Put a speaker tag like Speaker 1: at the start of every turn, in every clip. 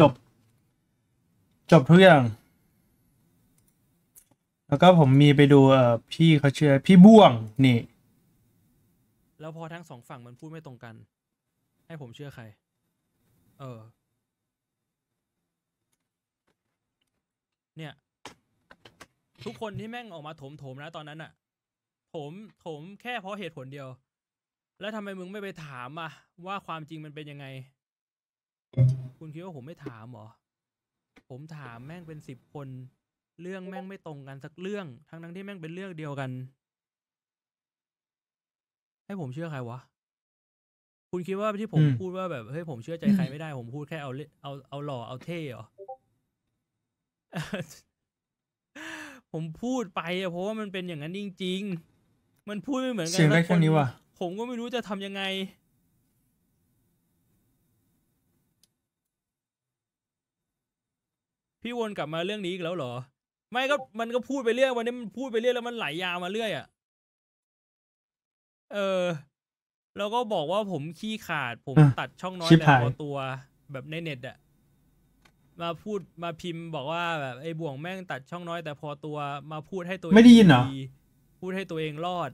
Speaker 1: จบ จบทุกอย่าง แล้ว
Speaker 2: ก็ผมมีไปดูเออพี่เขาเชื่อพี่บ่วง นี่
Speaker 3: แล้วพอทั้งสองฝั่งมันพูดไม่ตรงกัน ให้ผมเชื่อใคร เออ เนี่ย ทุกคนที่แม่งออกมาโถมโถมนะตอนนั้นอะโถมโถมแค่เพราะเหตุผลเดียว แล้วทำไมมึงไม่ไปถามอะว่าความจริงมันเป็นยังไงคุณคิดว่าผมไม่ถามเหรอ ผมถามแม่งเป็นสิบคน เรื่องแม่งไม่ตรงกัน สักเรื่องทั้งทั้งที่แม่งเป็นเรื่องเดียวกัน ให้ผมเชื่อใครวะ คุณคิดว่า ที่ผมพูดว่าแบบ เฮ้ย ผมเชื่อใจใครไม่ได้ผมพูดแค่เอาเอาเอาหล่อเอาเท่เหรอผมพูดไปอะเพราะว่ามันเป็นอย่างนั้นจริงๆมันพูดไม่เหมือนกันเสียงได้แค่นี้วะผมก็ไม่รู้จะทำยังไงพี่วนกลับมาเรื่องนี้อีกแล้วเหรอ ไม่ก็มันก็พูดไปเรื่อยวันนี้มันพูดไปเรื่อยแล้วมันไหลยาวมาเรื่อยอะ่ะ เออ แล้วก็บอกว่าผมขี้ขาด ผมตัดช่องน้อยแล้วอตัว แบบในเน็ตอะมาพูดมาพิมพ์บอกว่าแบบไอ้บ่วงแม่งตัดช่องน้อยแต่พอตัวมาพูดให้ตัวไม่ได้ยินเหรอ พูดให้ตัวเองรอด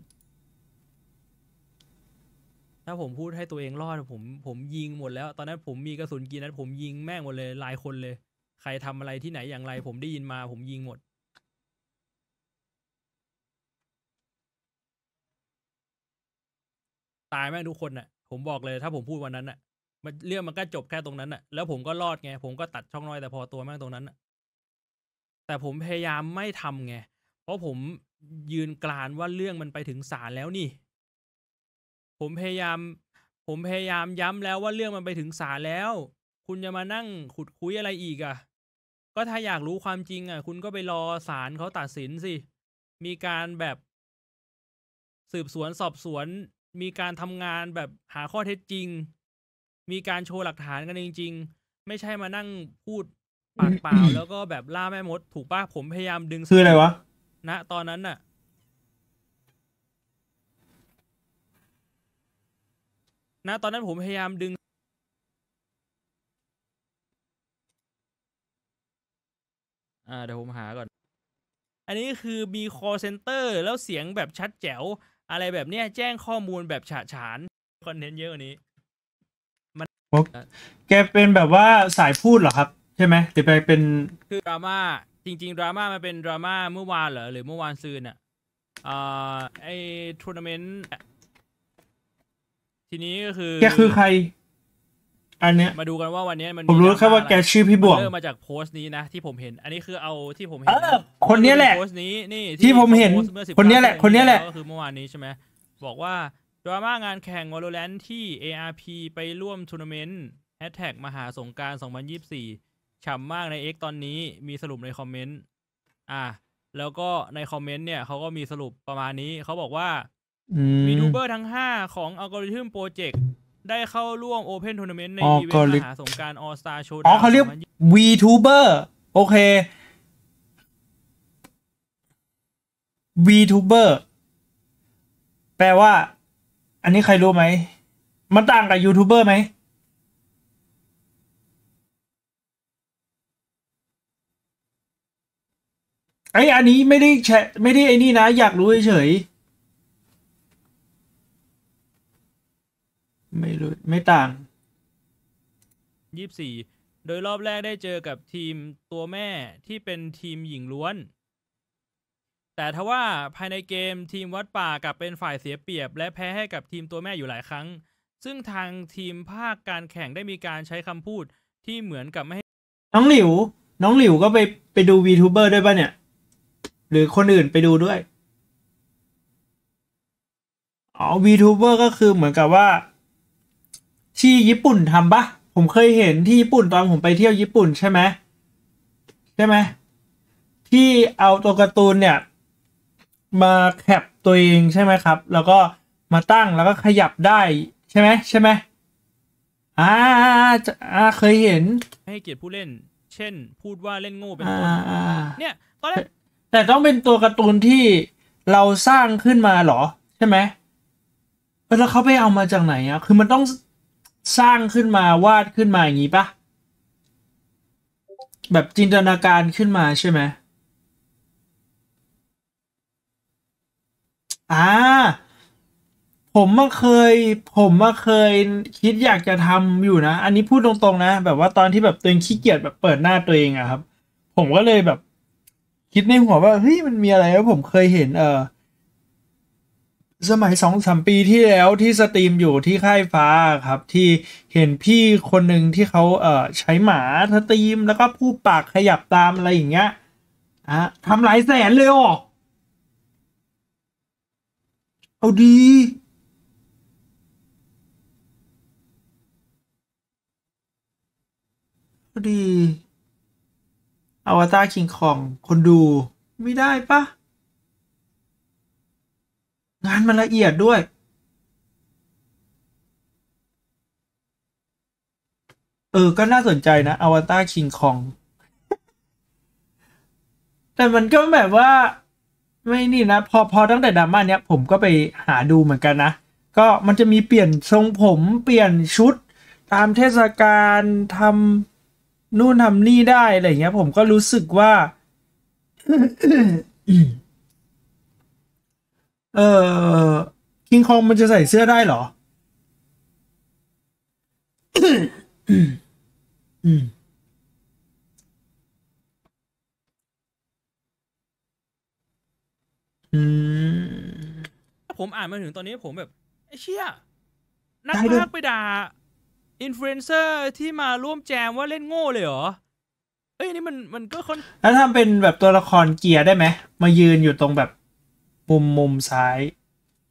Speaker 3: ถ้าผมพูดให้ตัวเองรอดผมผมยิงหมดแล้ว ตอนนั้นผมมีกระสุนกี่นัดผมยิงแม่งหมดเลยหลายคนเลยใครทำอะไรที่ไหนอย่างไรผมได้ยินมาผมยิงหมด ตายแม่งทุกคนน่ะ ผมบอกเลย ถ้าผมพูดวันนั้นน่ะมันเรื่องมันก็จบแค่ตรงนั้นน่ะแล้วผมก็รอดไงผมก็ตัดช่องน้อยแต่พอตัวแม่งตรงนั้นน่ะ แต่ผมพยายามไม่ทำไงเพราะผมยืนกลานว่าเรื่องมันไปถึงศาลแล้วนี่ ผมพยายาม ผมพยายามย้ำแล้วว่าเรื่องมันไปถึงศาลแล้ว คุณจะมานั่งขุดคุยอะไรอีกอะ่ะก็ถ้าอยากรู้ความจริงอ่ะคุณก็ไปรอศาลเขาตัดสินสิ มีการแบบ สืบสวนสอบสวน มีการทำงานแบบหาข้อเท็จจริง มีการโชว์หลักฐานกันจริงๆ ไม่ใช่มานั่งพูดปากเปล่าแล้วก็แบบล่าแม่มด ถูกป้าผมพยายาม ดึงคืออะไรวะ ณ ตอนนั้นน่ะ ณ ตอนนั้นผมพยายามดึง่าเดี๋ยวผมหาก่อน อันนี้คือมีคอเซนเตอร์ แล้วเสียงแบบชัดแจ๋ว อะไรแบบเนี้ย แจ้งข้อมูลแบบฉะฉานคอนเทนต์เยอะกว่านี้ มัน
Speaker 2: แกเป็นแบบว่าสายพูดเหรอครับใช่ไหมหรไปเป็น
Speaker 3: คือดราม่าจริง ๆ ดราม่ามันเป็นดราม่าเมื่อวานเหรอ หรือเมื่อวานซืนอ่ะอ่าไอทัวร์นาเมนต์ ทีนี้ก็คือ แกคือใครอันเนี้ยมาดูกันว่าวันนี้มันผมรู้แค่ว่าแกชื่อพี่บวกเริ่มมาจากโพสต์นี้นะที่ผมเห็นอันนี้คือเอาที่ผมเห็น
Speaker 2: คนนี้แหละโพสต
Speaker 3: ์นี้นี่ที่ผมเห็นคนนี้แหละคนนี้แหละก็คือเมื่อวานนี้ใช่ไหมบอกว่าดราม่างานแข่งวอล o r a n t ที่ ARP ไปร่วมทัวร์นาเมนต์แฮชแท็กมหาสงการ2024ฉ่ำมากใน X ตอนนี้มีสรุปในคอมเมนต์อ่ะแล้วก็ในคอมเมนต์เนี่ย เขาก็มีสรุปประมาณนี้เขาบอกว่ามีดูเบอร์ทั้ง5ของอัลกอริทึมโปรเจกต์ได้
Speaker 2: เข้าร่วมโอเพนทัวร์นาเมนต์ในอีเวนต์มหาสงการออสตาโชดอ๋อเขาเรียกวีทูเบอร์ โอเควีทูเบอร์แปลว่า อันนี้ใครรู้ไหม มันต่างกับยูทูบเบอร์ไหมไออันนี้ไม่ได้แชไม่ได้ไอ้นี่นะอยากรู้เฉยไม่รู้ไม่ต่าง
Speaker 3: ยี่สิบสี่โดยรอบแรกได้เจอกับทีมตัวแม่ที่เป็นทีมหญิงล้วน แต่ทว่าภายในเกมทีมวัดป่ากลับเป็นฝ่ายเสียเปรียบ และแพ้ให้กับทีมตัวแม่อยู่หลายครั้ง ซึ่งทางทีมภาคการแข่งได้มีการใช้คำพูดที่เหมือนกับไม่ให้
Speaker 2: น้องหลิว น้องหลิวก็ไปไปดูวีทูเบอร์ด้วยป่ะเนี่ย หรือคนอื่นไปดูด้วยอ๋อวีทูเบอร์ก็คือเหมือนกับว่าที่ญี่ปุ่นทำปะผมเคยเห็นที่ญี่ปุ่นตอนผมไปเที่ยวญี่ปุ่นใช่ไหมใช่ไหมที่เอาตัวการ์ตูนเนี่ย มาแคปตัวเองใช่ไหมครับ แล้วก็มาตั้งแล้วก็ขยับได้ใช่ไหมใช่ไหมอ่าอ่าเคยเห็น
Speaker 3: ให้เกียรติผู้เล่น เช่น พูดว่าเล่นโง่เป็นต้นเนี่ย
Speaker 2: ตอนแรกแต่ต้องเป็นตัวการ์ตูนที่เราสร้างขึ้นมาหรอใช่ไหมแล้วเขาไปเอามาจากไหนอ่ะคือมันต้องสร้างขึ้นมาวาดขึ้นมาอย่างนี้ปะ แบบจินตนาการขึ้นมาใช่ไหมอ่าผมมาเคยผมมาเคยคิดอยากจะทำอยู่นะอันนี้พูดตรงๆนะ แบบว่าตอนที่แบบตัวเองขี้เกียจแบบเปิดหน้าตัวเองอะครับ ผมก็เลยแบบคิดในหัวว่าเฮ้ยมันมีอะไรแล้วผมเคยเห็น เออสมัยสองสามปีที่แล้วที่สตรีมอยู่ที่ค่ายฟ้าครับที่เห็นพี่คนหนึ่งที่เขาเอ่อใช้หมาสตรีมแล้วก็พูดปากขยับตามอะไรอย่างเงี้ยอ่ะทำหลายแสนเลยออ
Speaker 1: เอาดีเอาดี
Speaker 2: อวตารคิงของคนดู ไม่ได้ปะงานมันละเอียดด้วย เออ ก็น่าสนใจนะอวตารคิงคอง แต่มันก็แบบว่า ไม่นี่นะ พอพอตั้งแต่ดราม่าเนี้ยผมก็ไปหาดูเหมือนกันนะ ก็มันจะมีเปลี่ยนทรงผมเปลี่ยนชุด ตามเทศกาลทำนู่นทำนี่ได้ อะไรเงี้ยผมก็รู้สึกว่าเออคิงคองมันจะใส่เสื้อได้เหรอ
Speaker 1: อืมอืม
Speaker 3: ผมอ่านมาถึงตอนนี้ผมแบบไอ้เชี่ยนักพากไปด่าอินฟลูเอนเซอร์ที่มาร่วมแจมว่าเล่นโง่เลยเหรอ เอ้ย นี่มันมันก็คน
Speaker 2: แล้วทำเป็นแบบตัวละครเกียร์ได้ไหมมายืนอยู่ตรงแบบมุมมุมซ้าย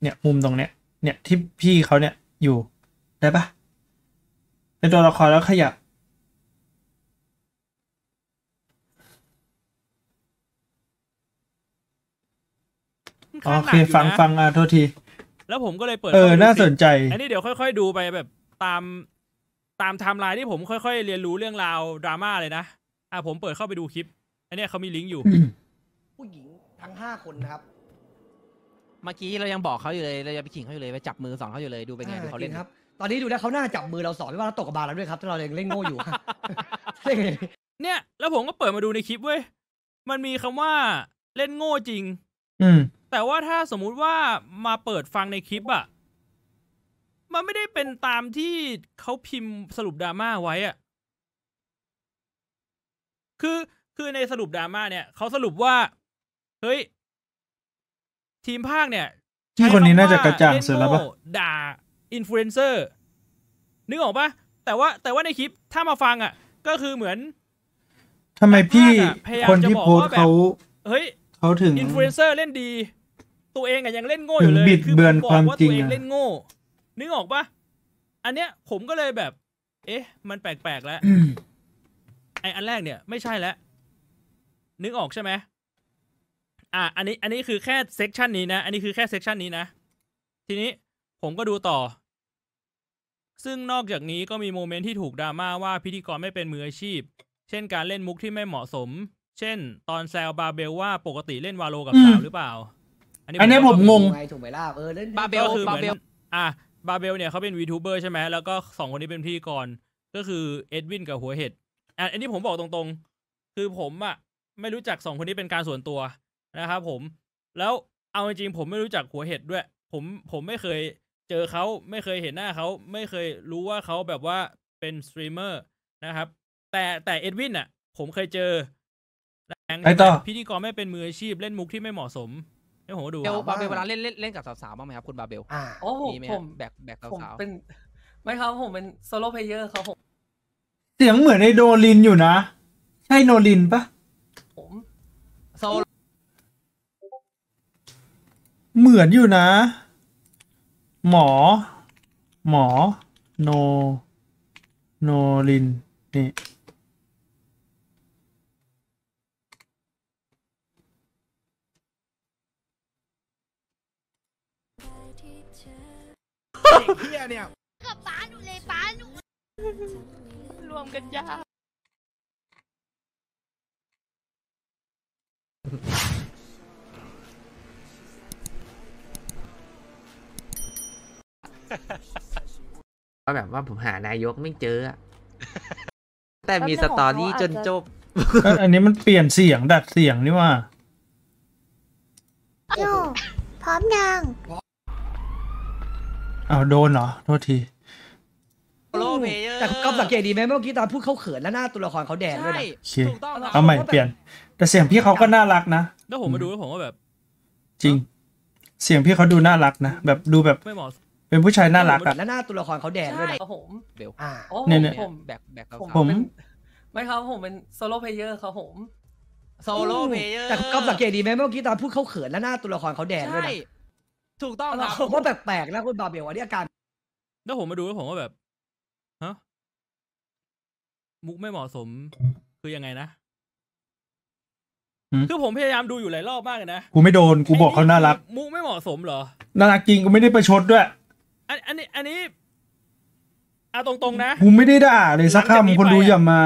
Speaker 2: เนี่ยมุมตรงเนี้ย เนี่ยที่พี่เขาเนี่ยอยู่ได้ปะเป็นตัวละครแล้วขยับ
Speaker 3: โอเคฟังฟังอ่ะโทษทีแล้วผมก็เลยเปิดเออ น่าสนใจอันนี้เดี๋ยวค่อย ๆ ดูไปแบบ ตามตามไทม์ไลน์ที่ผมค่อย ๆ เรียนรู้เรื่องราวดราม่าเลยนะอ่ะผมเปิดเข้าไปดูคลิปอันนี้เขามีลิงก์อยู่
Speaker 4: ผู้หญิงทั้งห้าคนนะครับ
Speaker 5: เมื่อกี้เรายังบอกเขาอยู่เลยเรายังไปขิงเขาอยู่เลยไปจับมือสองเขาอยู่เลยดูเป็นไงเขาเล่นครับ
Speaker 4: ตอนนี้ดูได้เขาหน้าจับมือเราสอนไม่ว่าเราตกกับบาลแล้วด้วยครับถ้าเรายเล่นโง่อยู่
Speaker 3: เนี่ยแล้วผมก็เปิดมาดูในคลิปเว้ยมันมีคำว่า เล่นโง่จริง อืม แต่ว่าถ้าสมมุติว่ามาเปิดฟังในคลิปอ่ะ มันไม่ได้เป็นตามที่เขาพิมพ์สรุปดราม่าไว้อ่ะ คือคือในสรุปดราม่าเนี่ยเขาสรุปว่าเฮ้ยทีมภาคเนี่ย
Speaker 1: ที่คนนี้น่าจะกระจ่างเสร็จแล้วปะ
Speaker 3: ด่าอินฟลูเอนเซอร์นึกออกปะแต่ว่าแต่ว่าในคลิปถ้ามาฟังอ่ะ ก็คือเหมือน
Speaker 2: ทำไมพี่คนที่โพสเขาเฮ้ยเขาถึงอินฟลูเอน
Speaker 3: เซอร์เล่นดี ตัวเองอ่ะยังเล่นโง่อยู่เลยบิดเบือนความจริงเล่นโง่นึกออกปะอันเนี้ยผมก็เลยแบบ เอ๊ะ มันแปลกๆแล้วไออันแรกเนี่ยไม่ใช่แล้วนึกออกใช่ไหมอ่ะอันนี้ อันนี้คือแค่เซกชันนี้ นะ อันนี้ คือ แค่เซกชันนี้นะ ทีนี้ผมก็ดูต่อ ซึ่งนอกจากนี้ก็มีโมเมนต์ที่ถูกดราม่าว่าพิธีกรไม่เป็นมือ อาชีพ เช่นการเล่นมุก ที่ไม่เหมาะสม เช่น ตอนแซวบาเบล ว่าปกติเล่น วาโลกับ สาว หรือเปล่า อันนี้อันนี้ผมงงไง
Speaker 4: ถูกไหมล่ะเออเล่นบาเบลคือบาเบล
Speaker 3: อ่ะบาเบลเนี่ยเขาเป็นวีทูเบอร์ใช่ไหมแล้วก็สองคนนี้เป็นพิธีกรก็คือเอ็ดวินกับหัวเห็ดอันนี้ผมบอกตรงๆ คือผมอ่ะไม่รู้จักสองคนนี้เป็นการส่วนตัวนะครับผมแล้วเอาจริงผมไม่รู้จักหัวเห็ดด้วย ผมผมไม่เคยเจอเขาไม่เคยเห็นหน้าเขาไม่เคยรู้ว่าเขาแบบว่าเป็นสตรีมเมอร์นะครับ แต่แต่เอ็ดวินอ่ะผมเคยเจอไอต่อพิธีกรไม่เป็นมืออาชีพเล่นมุกที่ไม่เหมาะสมให้ผมดูเยวบาเบลเวลาเ
Speaker 5: ล่นเล่นเล่นกับสาวๆบ้างไหมครับคุณบาเบลโอ้ผมแบกแบกสาวๆเป็นไม่ครับผมเป็นโซโล่เพลเยอร์ครับผม
Speaker 2: เสียงเหมือนไอโดลินอยู่นะ ใช่โนลินปะผมโซโลเหมือนอยู่นะ หมอ หมอ โนโนลิน นี่
Speaker 1: เฮียเนี่ยกับป้าหนูเลยป้าหนูรวมกันยาก
Speaker 5: ว่าแบบว่าผมหานายกไม่เจอ
Speaker 2: แต่มีสตอรี่จนจบ อันนี้มันเปลี่ยนเสียงดัดเสียงนี่ว่า
Speaker 4: โยพร้อมยัง
Speaker 2: เอาโดนเหรอ โทษที
Speaker 4: แต่ก็สังเกตดีไหมเมื่อกี้ตอนพูดเขาเขินแล้วหน้าตัวละครเขาแดงด้วยนะ
Speaker 3: ถูก
Speaker 2: ต้องเอาใหม่เปลี่ยน แต่เสียงพี่เขาก็น่ารักนะ
Speaker 4: แล้วผมมาดูแล้วผมว่าแบบ
Speaker 2: จริง เสียงพี่เขาดูน่ารักนะแบบดูแบบไม่เหมาะเป็นผู้ชายน่ารักอะแล้ว
Speaker 4: หน้าตัวละครเขาแดงด้วยนะผมเบลอ่าโอ้เนี่ยเนี่ยผมแบกแบกผมเป็ไม่ครับผ
Speaker 5: มเป็นโซโล่เพลเยอร์เขาผม
Speaker 4: โซโล่เพลเยอร์แต่ก็สังเกตดีไหมเมื่อกี้ตอนพูดเขาเขินแล้วหน้าตัวละครเขาแดงด้วยนะถูกต้องครับผมว่าแปลกๆนะคุณบาเบลอันนี้อาการ แล้วผมมาดูแล้วผมว่าแบบฮะมุกไม่เหมาะสม
Speaker 3: คือยังไงนะ คือผมพยายามดูอยู่หลายรอบมากเลยนะ
Speaker 2: กูไม่โดนกูบอกเขาน่ารัก
Speaker 3: มุกไม่เหมาะสมเหรอ
Speaker 2: น่ารักจริงกูไม่ได้ประชดด้วย
Speaker 3: อันอันนี้อันนี้เอาตรงๆนะ ผมไม่
Speaker 2: ได้ด่าเลยสักคำคนดูอย่ามา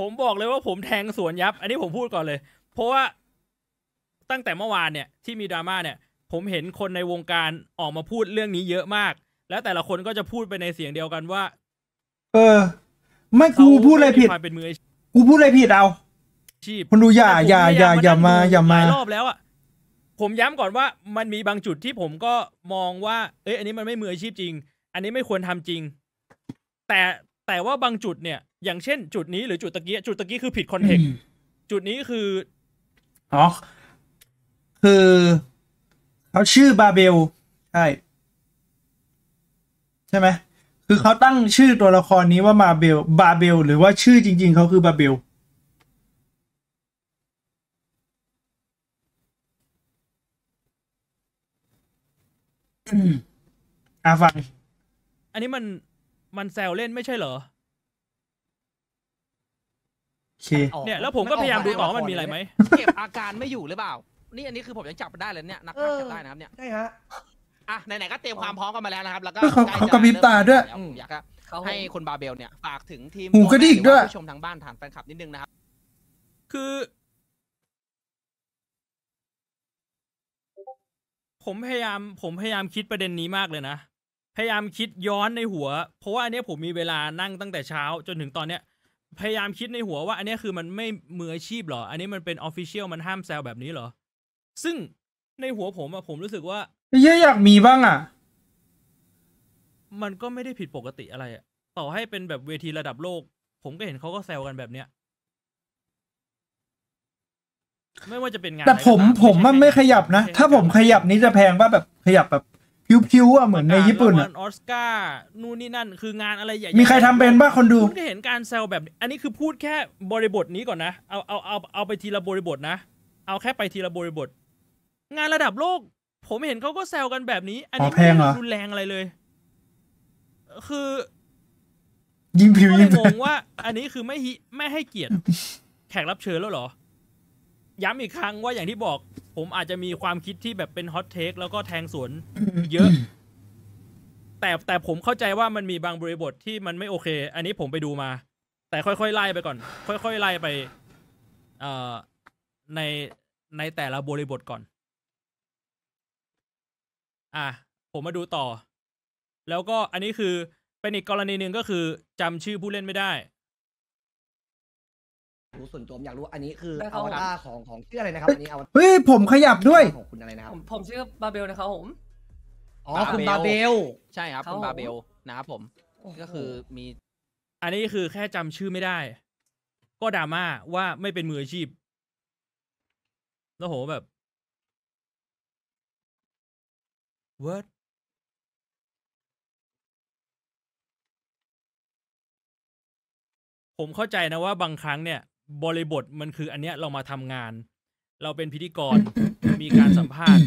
Speaker 3: ผมบอกเลยว่าผมแทงสวนยับอันนี้ผมพูดก่อนเลยเพราะว่าตั้งแต่เมื่อวานเนี่ย ที่มีดราม่าเนี่ย ผมเห็นคนในวงการออกมาพูดเรื่องนี้เยอะมาก แล้วแต่ละคนก็จะพูดไปในเสียงเดียวกันว่า
Speaker 2: เออ ไม่กูพูดอะไรผิดกูพูดอะไรผิดเอา
Speaker 3: คนดูอย่า อย่าอย่าอย่ามา อย่ามาหลายรอบแล้วอ่ะผมย้ำก่อนว่ามันมีบางจุดที่ผมก็มองว่า เอ้ยอันนี้มันไม่มืออาชีพจริง อันนี้ไม่ควรทำจริง แต่แต่ว่าบางจุดเนี่ย อย่างเช่น จุดนี้ หรือจุดตะกี้ จุดตะกี้คือผิดคอนเทกต์ จุดนี้คือ
Speaker 2: อ๋อ คือ เขาชื่อบาเบล ใช่ ใช่ไหมคือเขาตั้งชื่อตัวละครนี้ว่ามาเบล บาเบล หรือว่าชื่อจริง ๆ เขาคือบาเบลอาฟัง
Speaker 3: อันนี้มันมันแซวเล่นไม่ใช่เหรอ
Speaker 1: เนี่ยแล้วผมก็พยายามดูต่อมันมีอะไรไหม
Speaker 5: เก็บอาการไม่อยู่หรือเปล่า นี่อันนี้คือผมยังจับได้เลยเนี่ยนักจับได้นะครับเนี่ยใช่ฮะอ่ะไหนๆก็เตรียมความพร้อมกันมาแล้วนะครับ แล้วก็เขากระพริบตาด้วยอยากให้คนบาเบลเนี่ยฝากถึงทีมหูกระดิกด้วยผู้ชมทางบ้านทางแฟนคลับน
Speaker 3: ิดนึงนะครับ คือผมพยายามผม พยายามคิดประเด็นนี้มากเลย นะ พยายามคิดย้อนในหัว เพราะว่าอันนี้ผมมีเวลานั่งตั้งแต่เช้าจนถึงตอนเนี้ยพยายามคิดในหัวว่าอันนี้คือมันไม่มืออาชีพหรอ อันนี้มันเป็นออฟฟิเชียลมันห้ามแซวแบบนี้หรอ ซึ่งในหัวผมอะผมรู้สึกว่า
Speaker 2: เยอะอยากมีบ้างอะ
Speaker 3: มันก็ไม่ได้ผิดปกติอะไรอะ ต่อให้เป็นแบบเวทีระดับโลก ผมก็เห็นเขาก็แซวกันแบบเนี้ยไม่ว่าจะเป็นงานแต่ผมผม
Speaker 2: มันไม่ขยับนะถ้าผมขยับนี้จะแพงว่าแบบขยับแบบพิ้วๆอ่ะเหมือนในญี่ปุ่นอ่ะ
Speaker 3: ออสการ์นู่นนี่นั่น คืองานอะไรใหญ่มีใครทำเป็นบ้างคนดูคุณก็เห็นการแซวแบบอันนี้คือพูดแค่บริบทนี้ก่อนนะเอาเอาเอาเอาไปทีละบริบทนะเอาแค่ไปทีละบริบท งานระดับโลก ผมเห็นเขาก็แซวกันแบบนี้ อันนี้ไม่รุนแรงอะไรเลย คือ
Speaker 2: ยิงผิวยิ่งงง
Speaker 3: ว่า อันนี้คือไม่ไม่ให้เกียรติแขกรับเชิญแล้วหรอย้ำอีกครั้งว่าอย่างที่บอก ผมอาจจะมีความคิดที่แบบเป็นฮอตเทคแล้วก็แทงสวนเยอะแต่แต่ผมเข้าใจว่ามันมีบางบริบทที่มันไม่โอเค อันนี้ผมไปดูมา แต่ค่อยๆ ไล่ไปก่อน ค่อยๆ ไล่ไป เอ่อในในแต่ละบริบทก่อน อ่ะผมมาดูต่อ แล้วก็อันนี้คือเป็นอีกกรณีหนึ่งก็คือจำชื่อผู้เล่นไม่ได้
Speaker 4: รู้ส่วนตัวมอยากรู้อันนี้คือไอวตารของของชื่ออะไรนะครับอันนี้อวาเฮ้ยผมขยับด้วยของคุณอะไรนะครับผมชื่อบาเบลนะครับผมอ๋อคุณบาเบลใช่ครับคุณบาเบลนะครับผมก็คือ
Speaker 3: มี อันนี้คือแค่จำชื่อไม่ได้ ก็ดราม่าว่าไม่เป็นมืออาชีพแล้วโหแบบ
Speaker 1: what ผมเข้าใจนะว่าบางครั้ง
Speaker 3: เนี่ยบริบทมันคืออันเนี้ยเรามาทำงาน เราเป็นพิธีกรมีการสัมภาษณ์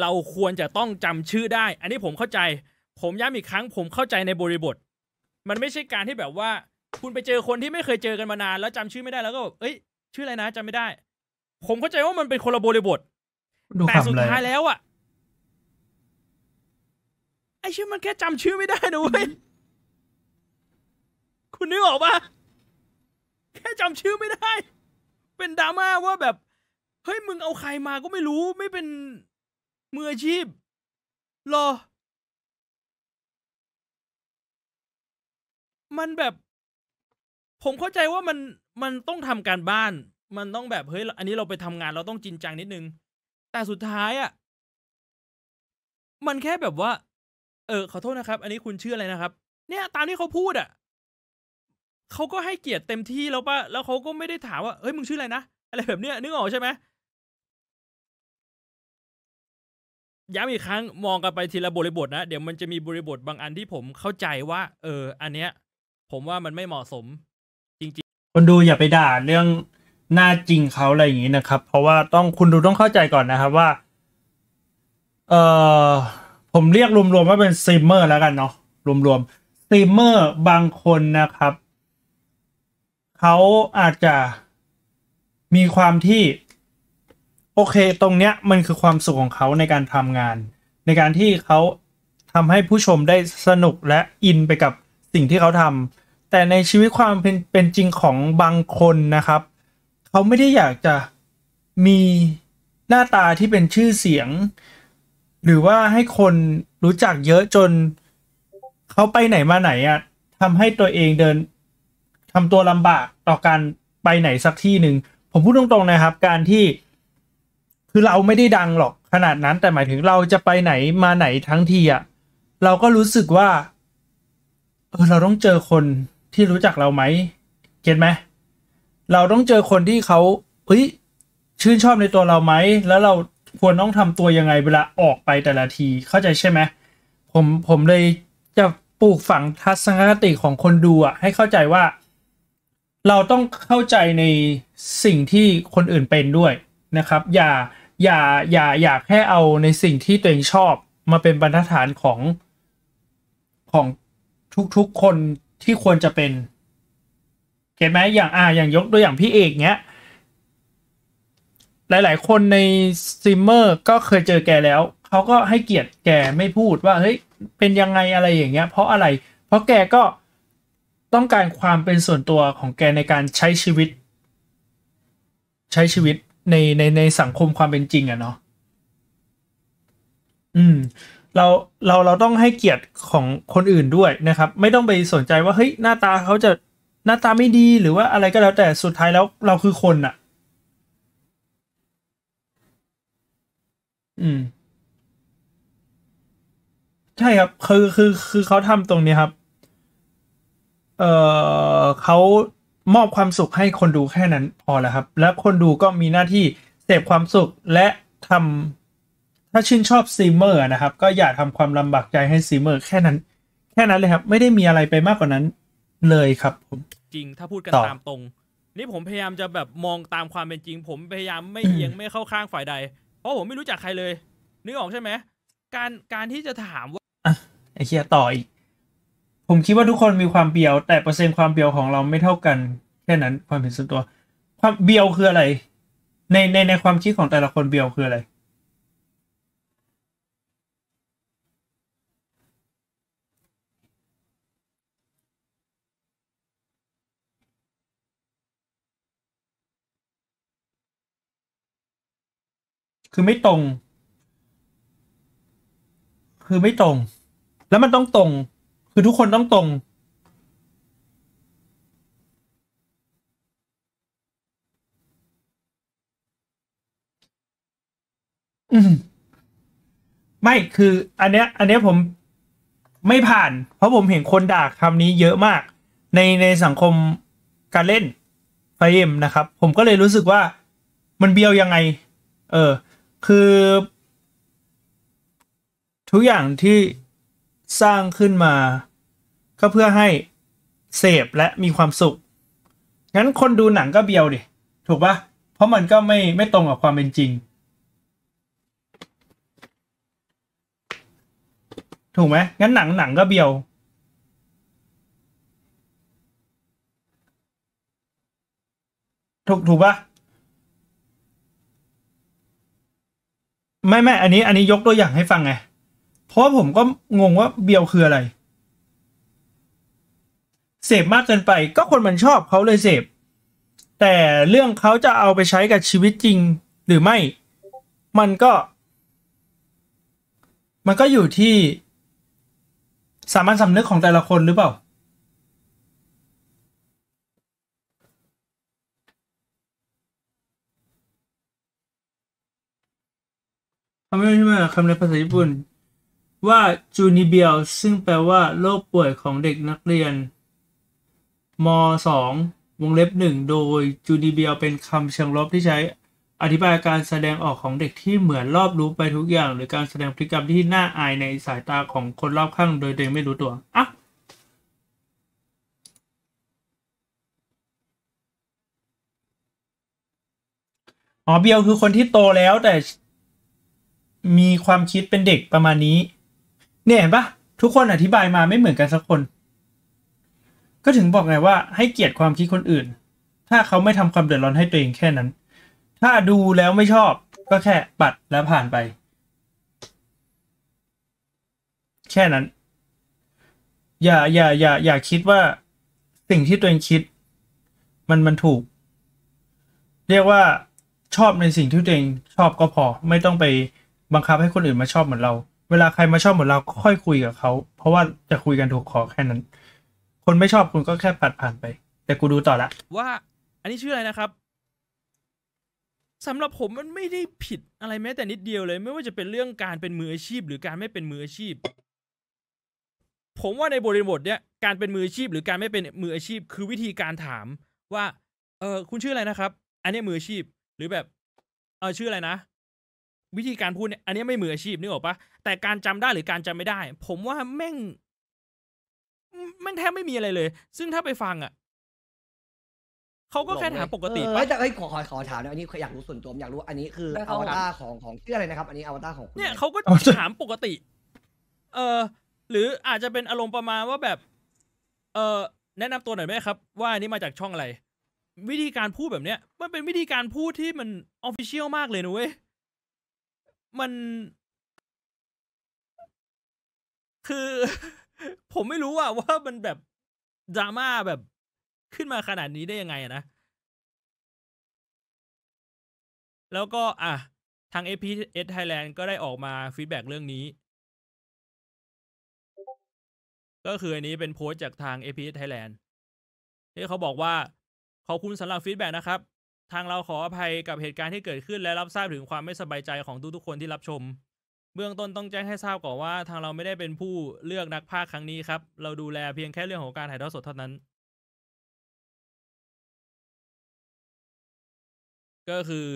Speaker 3: เราควรจะต้องจำชื่อได้ อันนี้ผมเข้าใจ ผมย้ำอีกครั้งผมเข้าใจในบริบท มันไม่ใช่การที่แบบว่า คุณไปเจอคนที่ไม่เคยเจอกันมานาน แล้วจำชื่อไม่ได้แล้วก็แบบเอ้ย ชื่ออะไรนะจำไม่ได้ ผมเข้าใจว่ามันเป็นคนละบริบท
Speaker 1: แต่สุดท้ายแล
Speaker 2: ้วอะไอชื่อมันแค่จำชื่อไม่ได้นะเว้ยคุณนึกออกปะค่จำ
Speaker 3: ชื่อไม่ได้ เป็นดราม่าว่าแบบ เฮ้ยมึงเอาใครมาก็ไม่รู้ ไม่เป็น
Speaker 1: มืออาชีพ รอ มันแบบ ผมเข้าใจว่ามันมัน
Speaker 3: ต้องทำการบ้าน มันต้องแบบเฮ้ยอันนี้เราไปทำงาน เราต้องจริงจังนิดนึง แต่สุดท้ายอะ่ะ มันแค่แบบว่า เออขอโทษนะครับ อันนี้คุณชื่ออะไรนะครับ เนี่ยตามที่เขาพูดอะ่ะเขาก็ให้เกียรติเต็มที่แล้วปะแล้วเขาก็ไม่ได้ถามว่า เฮ้ย มึงชื่ออะไรนะ อะไรแบบเนี้ย นึกออกใช่ไหมย้ำอีกครั้ง มองกันไปที ละบริบทนะ เดี๋ยวมันจะมีบริบทบางอันที่ผมเข้าใจว่า เออ อันเนี้ย ผมว่ามันไม่เหมาะสม จริง
Speaker 2: ๆ คนดูอย่าไปด่าเรื่องหน้าจริงเขาอะไรอย่างนี้นะครับ เพราะว่าต้องคุณดูต้องเข้าใจก่อนนะครับ ว่า เออผมเรียกรวมๆว่าเป็นซีมเมอร์แล้วกันเนาะ รวมๆซีมเมอร์บางคนนะครับเขาอาจจะมีความที่โอเคตรงเนี้ยมันคือความสุขของเขาในการทำงาน ในการที่เขาทำให้ผู้ชมได้สนุกและอินไปกับสิ่งที่เขาทำแต่ในชีวิตความเป็น เป็นจริงของบางคนนะครับ เขาไม่ได้อยากจะมีหน้าตาที่เป็นชื่อเสียง หรือว่าให้คนรู้จักเยอะจน เขาไปไหนมาไหนอะ่ะทำให้ตัวเองเดินทำตัวลำบากต่อการไปไหนสักที่หนึ่งผมพูดตรงๆนะครับ การที่คือเราไม่ได้ดังหรอกขนาดนั้นแต่หมายถึงเราจะไปไหนมาไหนทั้งทีอะเราก็รู้สึกว่าเออเราต้องเจอคนที่รู้จักเราไหมเก็ตไหมเราต้องเจอคนที่เขาเฮ้ยชื่นชอบในตัวเราไหมแล้วเราควรต้องทำตัวยังไงเวลาออกไปแต่ละที เข้าใจใช่ไหม ผมผมเลยจะปลูกฝัง ทัศนคติของคนดูอะให้เข้าใจว่าเราต้องเข้าใจในสิ่งที่คนอื่นเป็นด้วยนะครับ อย่า อย่า อย่าอยากแค่เอาในสิ่งที่ตัวเองชอบมาเป็นบรรทัดฐานของ ของทุกๆคนที่ควรจะเป็นเห็นไหมอย่างอ่าอย่างยกตัวอย่างพี่เอกเนี้ยหลายๆ คนในซิมเมอร์ก็เคยเจอแกแล้ว เขาก็ให้เกียรติแกไม่พูดว่าเฮ้ยเป็นยังไงอะไรอย่างเงี้ย เพราะอะไร เพราะแกก็ต้องการความเป็นส่วนตัวของแกในการใช้ชีวิต ใช้ชีวิตในในในสังคมความเป็นจริงอะเนาะอืมเราเราเราต้องให้เกียรติของคนอื่นด้วยนะครับ ไม่ต้องไปสนใจว่าเฮ้ยหน้าตาเขาจะหน้าตาไม่ดีหรือว่าอะไรก็แล้วแต่สุดท้ายแล้วเราคือคนอะอืมใช่ครับคือคือคือเขาทำตรงนี้ครับเออเขามอบความสุขให้คนดูแค่นั้น พอแล้วครับ และคนดูก็มีหน้าที่เสพความสุขและทำถ้าชื่นชอบซีเมอร์นะครับ ก็อย่าทำความลำบากใจให้ซีเมอร์ แค่นั้น แค่นั้นเลยครับ ไม่ได้มีอะไรไปมากกว่านั้น เลยครับ ผม
Speaker 3: จริงถ้าพูดกันตามตรง นี่ผมพยายามจะแบบมองตามความเป็นจริง ผมพยายามไม่เอียงไม่เข้าข้างฝ่ายใด เพราะผมไม่รู้จักใครเลยนึกออกใช่ไหมการการที่จะถามว่า
Speaker 2: ไอ้เคียต่ออีกผมคิดว่าทุกคนมีความเบียวแต่เปอร์เซ็นต์ความเบียวของเราไม่เท่ากัน แค่นั้นความเห็นส่วนตัวความเบียวคืออะไร ในในในความคิดของแต่ละคนเบียวคืออะไร คือไม่ตรง คือไม่ตรง แล้วมันต้องตรงคือ ทุกคนต้องตรงอืมไม่คือ อันเนี้ย อันเนี้ยผมไม่ผ่าน เพราะผมเห็นคนด่าคำนี้เยอะมาก ในในสังคมการเล่นไฟเอ็มนะครับ ผมก็เลยรู้สึกว่า มันเบี้ยวยังไง เออ คือ ทุกอย่างที่สร้างขึ้นมาก็เพื่อให้ เสพและมีความสุข งั้นคนดูหนังก็เบียวดิ ถูกปะ เพราะมันก็ไม่ไม่ตรงกับความเป็นจริง ถูกไหม งั้นหนังหนังก็เบียว ถูก ถูกปะ ไม่ไม่อันนี้ อันนี้ยกตัวอย่างให้ฟังไงเพราะผมก็งงว่าเบียวคืออะไร เสพมากเกินไปก็คนมันชอบเขาเลยเสพ แต่เรื่องเขาจะเอาไปใช้กับชีวิตจริงหรือไม่มันก็ มันก็อยู่ที่ สามัญสำนึกของแต่ละคนหรือเปล่าคำนี้ใช่ไหมคำในภาษาญี่ปุ่นว่าจูนิเบียลซึ่งแปลว่าโรคป่วยของเด็กนักเรียนม .2 วงเล็บ 1 โดยจูนิเบียลเป็นคำเชิงลบที่ใช้อธิบายการแสดงออกของเด็กที่เหมือนรอบรู้ไปทุกอย่าง หรือการแสดงพฤติกรรมที่น่าอายในสายตาของคนรอบข้างโดยเด็กไม่รู้ตัวอ่ะอ๋อเบียวคือคนที่โตแล้วแต่ มีความคิดเป็นเด็กประมาณนี้เนี่ยเห็นปะทุกคนอธิบายมาไม่เหมือนกันสักคน ก็ถึงบอกไงว่าให้เกียรติความคิดคนอื่น ถ้าเขาไม่ทำความเดือดร้อนให้ตัวเองแค่นั้น ถ้าดูแล้วไม่ชอบก็แค่ปัดแล้วผ่านไป แค่นั้น อย่า อย่าอย่าอย่าคิดว่าสิ่งที่ตัวเองคิดมันมันถูก เรียกว่าชอบในสิ่งที่ตัวเอง ชอบก็พอไม่ต้องไปบังคับให้คนอื่นมาชอบเหมือนเราเวลาใครมาชอบหมดเราก็ค่อยคุยกับเขาเพราะว่าจะคุยกันถูกขอแค่นั้น คนไม่ชอบคุณก็แค่ปัดผ่านไป แต่กูดูต่อละ
Speaker 3: ว่า อันนี้ชื่ออะไรนะครับสำหรับผมมันไม่ได้ผิดอะไรแม้แต่นิดเดียวเลย ไม่ว่าจะเป็นเรื่องการเป็นมืออาชีพหรือการไม่เป็นมืออาชีพ ผมว่าในบริบทเนี้ยการเป็นมืออาชีพ หรือการไม่เป็นมืออาชีพ คือวิธีการถามว่า เออคุณชื่ออะไรนะครับ อันนี้มืออาชีพหรือแบบ เออชื่ออะไรนะวิธีการพูดเนี่ยอันนี้ไม่เหมืออาชีพนึกออกปะแต่การจำได้หรือการจำไม่ได้ ผมว่าแม่ง
Speaker 4: แม่งแทบไม่มีอะไรเลย ซึ่งถ้าไปฟังอ่ะ
Speaker 1: เขาก็แค่ถามปกติไปแต่ไอ้
Speaker 4: ขอขอขอถามนะอันนี้อยากรู้ส่วนตัวอยากรู้อันนี้คืออวตารของของชื่ออะไรนะครับ อันนี้อวตารของเนี
Speaker 3: ่ยเขาก็ถามปกติ เออหรืออาจจะเป็นอารมณ์ประมาณว่าแบบ เออแนะนำตัวหน่อยไหมครับ ว่าอันนี้มาจากช่องอะไรวิธีการพูดแบบเนี้ยมันเป็นวิธีการพูดที่มันออฟฟิเชียลมากเลยนะเว้ยมันคือ ผมไม่รู้ว่าว่ามันแบบดราม่าแบบขึ้นมาขนาดนี้ได้ยังไงนะ
Speaker 1: แล้วก็ อ่ะ ทาง APS Thailand ก็ได้ออกมาฟีดแบ็เรื่องนี้ ก็คืออ
Speaker 3: ันนี้เป็นโพสต์จากทาง APS Thailand ที่เขาบอกว่าขอบคุณสำหรับฟีดแบ็นะครับทางเราขออภัยกับเหตุการณ์ที่เกิดขึ้นและรับทราบถึงความไม่สบายใจของทุกๆคนที่รับชม เบื้องต้นต้องแจ้งให้ทราบก่อนว่าทางเราไม่ได้เป็นผู้เลือกนักพากย์ครั้งนี้ครับ เราด
Speaker 1: ูแลเพียงแค่เรื่องของการถ่ายทอดสดเท่านั้น ก็คือ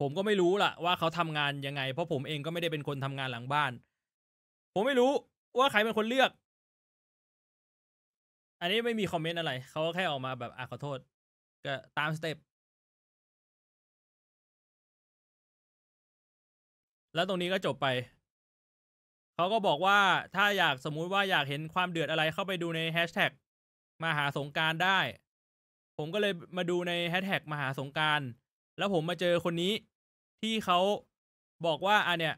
Speaker 1: ผมก็ไม่รู้ล่ะว่าเขาทำงาน
Speaker 3: ยังไง เพราะผมเองก็ไม่ได้เป็นคนทำงานหลังบ้าน ผมไม่รู้ว่าใครเป็นคนเลือก
Speaker 1: อันนี้ไม่มีคอมเมนต์อะไรเขาก็แค่ออกมาแบบอ่ะขอโทษก็ตามสเต็ป แล้วตรงนี้ก็จบไป เขาก็บอกว่าถ้าอยากสมมุติว่าอยากเห
Speaker 3: ็นความเดือดอะไรเข้าไปดูในแฮชแท็กมหาสงการได้ ผมก็เลยมาดูในแฮชแท็กมหาสงการ แล้วผมมาเจอคนนี้ที่เขา
Speaker 1: บอกว่าอันเนี้ย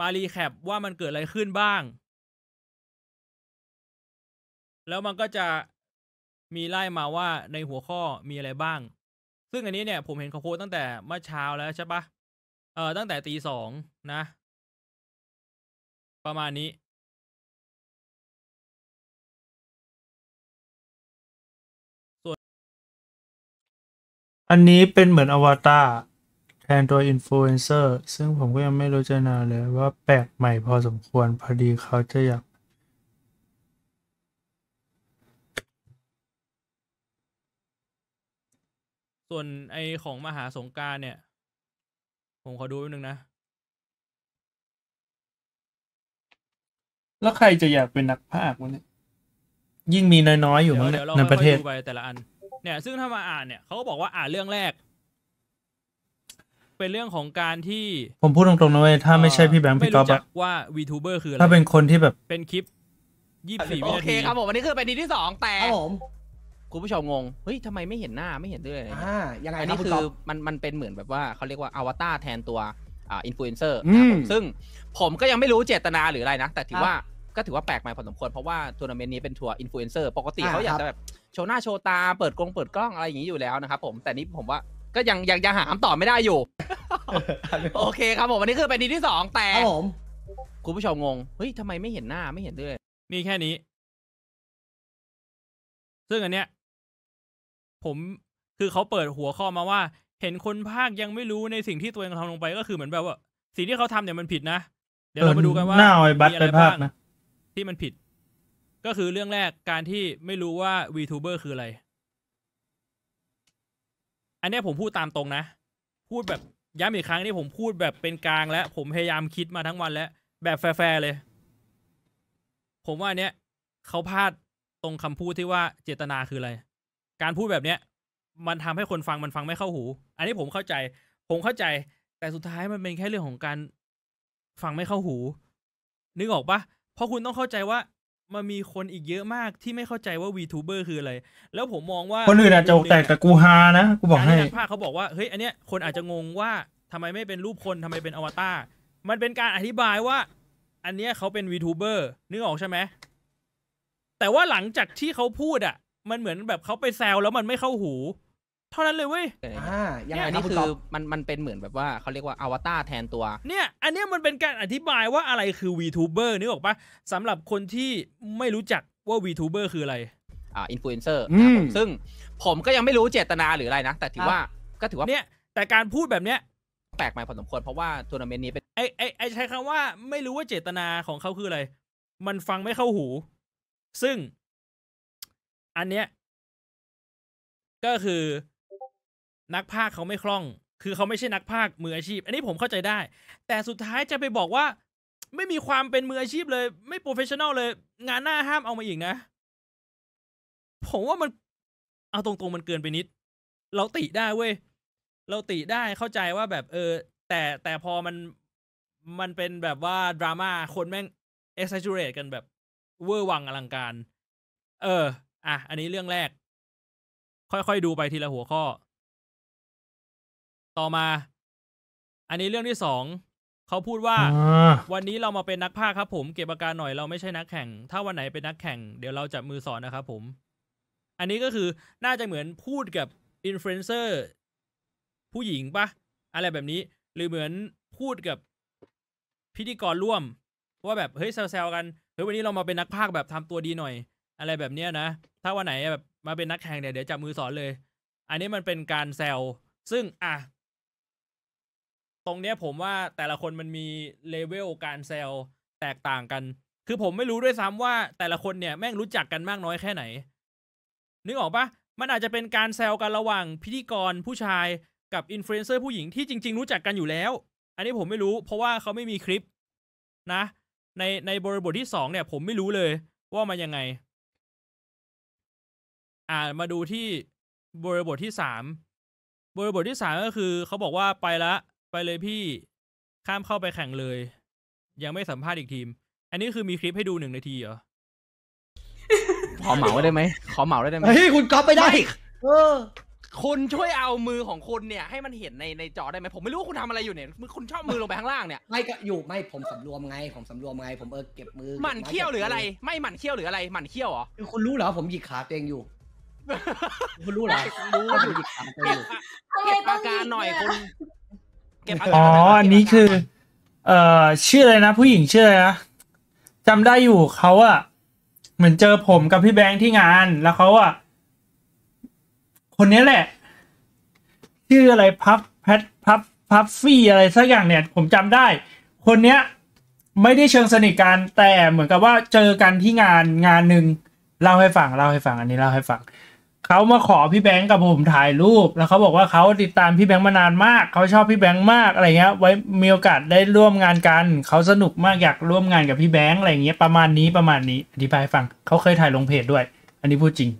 Speaker 1: มารีแคปว่ามันเกิดอะไรขึ้นบ้าง แล้วมันก็จะมีไล่มาว่าในหั
Speaker 3: วข้อมีอะไรบ้าง ซึ่งอันนี้เนี่ยผมเห็นเขาโพสตั้งแต่เมื่อเช้าแล้วใช่ปะเอ
Speaker 1: อตั้งแต่ตีสองนะ ประมาณนี้ ส่วน อันนี้เป็นเหมือนอวตารแทนตัวอินฟลูเอนเซ
Speaker 2: อร์ ซึ่งผมก็ยังไม่รู้จะนาเลยว่าแปลกใหม่พอสมควรพอดีเขาจะอยาก
Speaker 3: ส่วนไอของมหาสงการเนี่ย ผมขอดูนิหนึงนะ
Speaker 1: แล้วใครจะอ
Speaker 2: ยากเป็นนักภาควะเนี่ย ยิ่งมีน้อย ๆ อยู่มั้งเนี่ยในประเทศไ
Speaker 3: ปแต่ละอัน เนี่ย ซึ่งถ้ามาอ่านเนี่ยเขาก็บอกว่าอ่านเรื่องแรก เป็นเรื่องของการที่
Speaker 2: ผมพูดตรงๆนะเว้ยถ้าไม่ใช่พี่แบงค์พี่ก๊อฟอะ
Speaker 3: ว่าวีทูเบอร์คืออะไรถ้าเป็นคนที่แบบเป็นคลิปยี่สิบี่วินาทีโอเคครับผ
Speaker 5: มวันนี้คือเป็นดีที่สองแต่ครับผมคุณผู้ชมงง เฮ้ย ทำไมไม่เห็นหน้าไม่เห็นด้วยอ่าอ่ายังไงอันนี้คือมันมันเป็นเหมือนแบบว่าเขาเรียกว่าอวตารแทนตัว อ่าอินฟลูเอนเซอร์นะครับผมซึ่งผมก็ยังไม่รู้เจตนาหรืออะไรนะ แต่ถือว่าก็ถือว่าแปลกใหม่พอสมควร เพราะว่าทัวร์นาเมนต์นี้เป็นทัวร์อินฟลูเอนเซอร์ปกติเขาอยากจะแบบ โชว์หน้าโชว์ตาเปิดกล้องเปิดกล้องอะไรอย่างนี้อยู่แล้วนะครับผม แต่นี้ผมว่าก็ยังยังยังหาคำตอบไม่ได้อยู่ โอเคครับผมวัน
Speaker 1: นี้คือเป็นดีที่สองแต่
Speaker 5: คุณผู้ชมงง เฮ้ยทำไมไม่เห็นหน้าไม่เห็นด้วย
Speaker 1: นี่แค่นี้ ซึ่งอันเนี้ยผมคือเขาเปิดหัวข้อมาว่า เห็นคนภาคยังไม่รู้ในสิ่งที่ตัวเองทำลงไปก็คือ
Speaker 3: เหมือนแบบว่าสิ่งที่เขาทำเนี่ยมันผิดนะ เดี๋ยวเรามาดูกันว่าหน้าไอยบัตไปภาคนะที่มันผิด ก็คือเรื่องแรกการที่ไม่รู้ว่า VTuber คืออะไรอันนี้ผมพูดตามตรงนะ พูดแบบย้ำอีกครั้งนี่ผมพูดแบบเป็นกลางและ ผมพยายามคิดมาทั้งวันแล้ว แบบแฟร์เลย ผมว่าเนี้ยเขาพลาดตรงคำพูดที่ว่าเจตนาคืออะไรการพูดแบบเนี้ยมันทำให้คนฟังมันฟังไม่เข้าหู อันนี้ผมเข้าใจ ผมเข้าใจแต่สุดท้ายมันเป็นแค่เรื่องของการฟังไม่เข้าหู นึกออกปะเพราะคุณต้องเข้าใจว่ามันมีคนอีกเยอะมากที่ไม่เข้าใจว่าวีทูเบอร์คืออะไรแล้วผมมองว่าคนอื่นอาจจะแตกแต่กูฮาน
Speaker 2: ะกูบอกให้ภา
Speaker 3: คเขาบอกว่าเฮ้ยอันเนี้ยคนอาจจะงงว่าทำไมไม่เป็นรูปคนทำไมเป็นอวตารมันเป็นการอธิบายว่าอันเนี้ยเขาเป็นวีทูเบอร์นึกออกใช่ไหมแต่ว่าหลังจากที่เขาพูดอ่ะมันเหมือนแบบเขาไปแซวแล้วมันไม่เข้าหู เท่านั้นเลยเว้ยอ่า อย่างอันนี้คือมันมันเป็นเหมือนแบบว่าเขา
Speaker 5: เรียกว่าอวตาร
Speaker 3: แทนตัว เนี่ยอันนี้มันเป็นการอธิบายว่าอะไรคือ VTuber นึกออกปะสำหรับคนที่ไม่รู้จักว่า VTuber คืออะไร อ่าอินฟลูเอนเซอร์ซึ่งผมก็
Speaker 5: ยังไม่รู้เจตนาหรืออะไรนะ แต่ถือว่าก็ถือว่าเนี่ยแต่การพูดแบบเนี้ยแปลกใหม่พอสมควรเพราะว
Speaker 3: ่าทัวร์นาเมนต์นี้เป็นไอไอไอใช้คำว่าไม่รู้ว่าเจตนาของเขาคืออะไรมันฟังไม่เข้าหู ซึ่งอันเนี้ยก็คือนักภาคเขาไม่คล่อง คือเขาไม่ใช่นักภาคมืออาชีพ อันนี้ผมเข้าใจได้ แต่สุดท้ายจะไปบอกว่า ไม่มีความเป็นมืออาชีพเลย ไม่โปรเฟชชั่นอลเลย งานหน้าห้ามเอามาอีกนะผมว่ามันเอาตรงๆมันเกินไปนิด เราติได้เว้ยเราติได้เข้าใจว่าแบบ เออ แต่แต่พอมันมันเป็นแบบว่า ดราม่าคนแม่งเอ็กซ์เจเรตกันแบบ
Speaker 1: เวอร์วังอลังการ เอออ่ะ อันนี้เรื่องแรก ค่อย ๆ ดูไปทีละหัวข้อ ต่อมา อันนี้เรื่องที่
Speaker 3: สอง เขาพูดว่า วันนี้เรามาเป็นนักภาคครับผม เก็บอาการหน่อยเราไม่ใช่นักแข่ง ถ้าวันไหนเป็นนักแข่งเดี๋ยวเราจับมือสอนนะครับผม อันนี้ก็คือ น่าจะเหมือนพูดกับอินฟลูเอนเซอร์ผู้หญิงปะอะไรแบบนี้ หรือเหมือนพูดกับพิธีกรร่วมว่าแบบเฮ้ย แซวๆกันเฮ้ยวันนี้เรามาเป็นนักภาคแบบทำตัวดีหน่อยอะไรแบบเนี้ยนะ ถ้าวันไหนแบบมาเป็นนักแข่งเนี่ยเดี๋ยวจับมือสอนเลย อันนี้มันเป็นการแซวซึ่งอ่ะ ตรงเนี้ยผมว่าแต่ละคนมันมีเลเวลการแซวแตกต่างกัน คือผมไม่รู้ด้วยซ้ำว่าแต่ละคนเนี่ย แม่งรู้จักกันมากน้อยแค่ไหน นึกออกปะ มันอาจจะเป็นการแซวกันระหว่าง พิธีกรผู้ชายกับอินฟลูเอนเซอร์ผู้หญิงที่จริง ๆ รู้จักกันอยู่แล้ว อันนี้ผมไม่รู้ เพราะว่าเขาไม่มีคลิปนะ ในในบริบทที่สองเนี่ยผมไม่รู้เลยว่ามันยังไง่ามาดูที่บริบทที่สามบริบทที่สามก็คือ เขาบอกว่าไปละ ไปเลยพี่ข้ามเข้าไปแข่งเลย ยังไม่สัมภาษณ์อีกทีม อันนี้คือมีคลิปให้ดูหนึ่งนาทีเหรอ
Speaker 5: ขอเหมาได้ไหมขอเหมาได้ไหมเฮ้ยคุณก๊อปไปได้เออคนช่วยเอามือของคุณเนี่ย ให้มันเห็นในในจอได้ไหมผมไม่รู้ว่าคุณทำอะไรอยู่เนี่ยมือคุณชอบ
Speaker 4: มือลงไปข้างล่างเนี่ยไม่ก็อยู่ไม่ผมสำรวมไงผมสำรวมไงผมเออเก็บมือหมันเขี้ยวหรืออะไร
Speaker 5: ไม่หมันเขี้ยวหรืออะไรหมันเขี้ยวเหรอ
Speaker 4: คุณรู้เหรอผมหยิกขาเตียงอยู่คุณรู้เหรอรู้ว่าอยู่
Speaker 5: ถามไปอยู่เก็บปากกาหน่อยคุณเก็บอา
Speaker 2: กาอ๋อ อันนี้คือ เอ่อ ชื่ออะไรนะ ผู้หญิงชื่ออะไรนะจำได้อยู่เขาอะเหมือนเจอผมกับพี่แบงค์ที่งานแล้วเขาอะคนนี้แหละ ชื่ออะไรพับแพทพับพับฟี่อะไรสักอย่างเนี่ย ผมจำได้ คนเนี้ย ไม่ได้เชิงสนิทกันแต่เหมือนกับว่าเจอกันที่งานงานหนึ่งเล่าให้ฟังเล่าให้ฟังอันนี้เล่าให้ฟังเขามาขอพี่แบงค์กับผมถ่ายรูป แล้วเขาบอกว่าเขาติดตามพี่แบงค์มานานมาก เขาชอบพี่แบงค์มากอะไรเงี้ยไว้มีโอกาสได้ร่วมงานกัน เขาสนุกมากอยากร่วมงานกับพี่แบงค์อะไรเงี้ยประมาณนี้ประมาณนี้อธิบายฟังเขาเคยถ่ายลงเพจด้วย อันนี้พูดจริง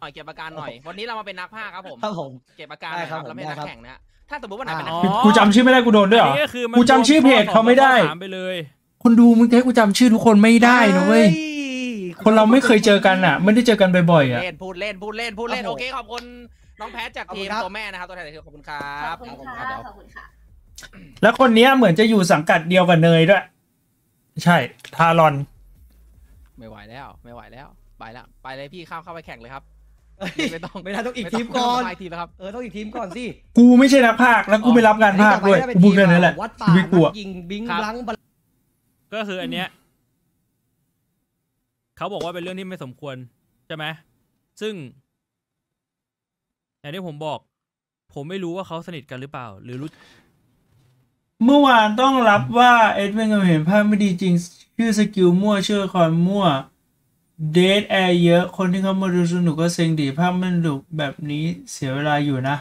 Speaker 1: หน่อยเก็บประการ
Speaker 5: ห
Speaker 4: น่อย วันนี้เรามาเป็นนักภาคครับผมครับผมเก็บประการหน่อยครับเราไม่นักได้แข่งนะถ้าสมมติว่าไหนเป็นนักกูจำชื่อไม่ได้ กูโดนด้วยเหรอ กูจำชื่อเพจเขาไม่ได้
Speaker 2: คนดูมึงแค่กูจำชื่อทุกคนไม่ได้นะเว้ยคนเราไม่เคยเจอกันอ่ะไม่ได้เจอกันบ่อยๆอ่ะเล่
Speaker 3: นพูดเล่นพูดเล่นพูดเ
Speaker 5: ล่นโอเคขอบคุณน้องแพทจากทีมตัวแม่นะครับตัวแทนขอบคุณครับขอบคุณครับขอบคุณค่ะ
Speaker 2: แล้วคนนี้เหมือนจะอยู่สังกัดเดียวกับเนยด้วยใช่ ทารอน
Speaker 5: ไม่ไหวแล้วไม่ไหวแล้วไปแล้วไปเลยพี่ข้ามเข้าไปแข่งเลยครับไม่ต
Speaker 4: ้องไม่ต้องอีกทีมก่อนทีแล้วครับเออต้องอีกทีมก่อนสิ
Speaker 2: กูไม่ใช่นักพากแล้ว กูไม่รับงานพากด้วย
Speaker 4: กูบุดแค่นั้นแหละวัดป่าบิงบิงลังก็คืออันเนี้ย
Speaker 3: เขาบอกว่าเป็นเรื่องที่ไม่สมควร ใช่ไหมซึ่งอย่างที่ผมบอก ผมไม่รู้ว่าเขาสนิทกันหรือเปล่าหรือรู้
Speaker 2: เมื่อวานต้องรับว่า เอ็ดเวนเห็นภาพไม่ดีจริงชื่อสกิลมั่ว ชื่อคอนมั่วเดทแอร์เยอะคนที่เขามาดูสนุกก็เซ็งดีภาพมันดูแบบนี้เสียเวลาอยู่นะ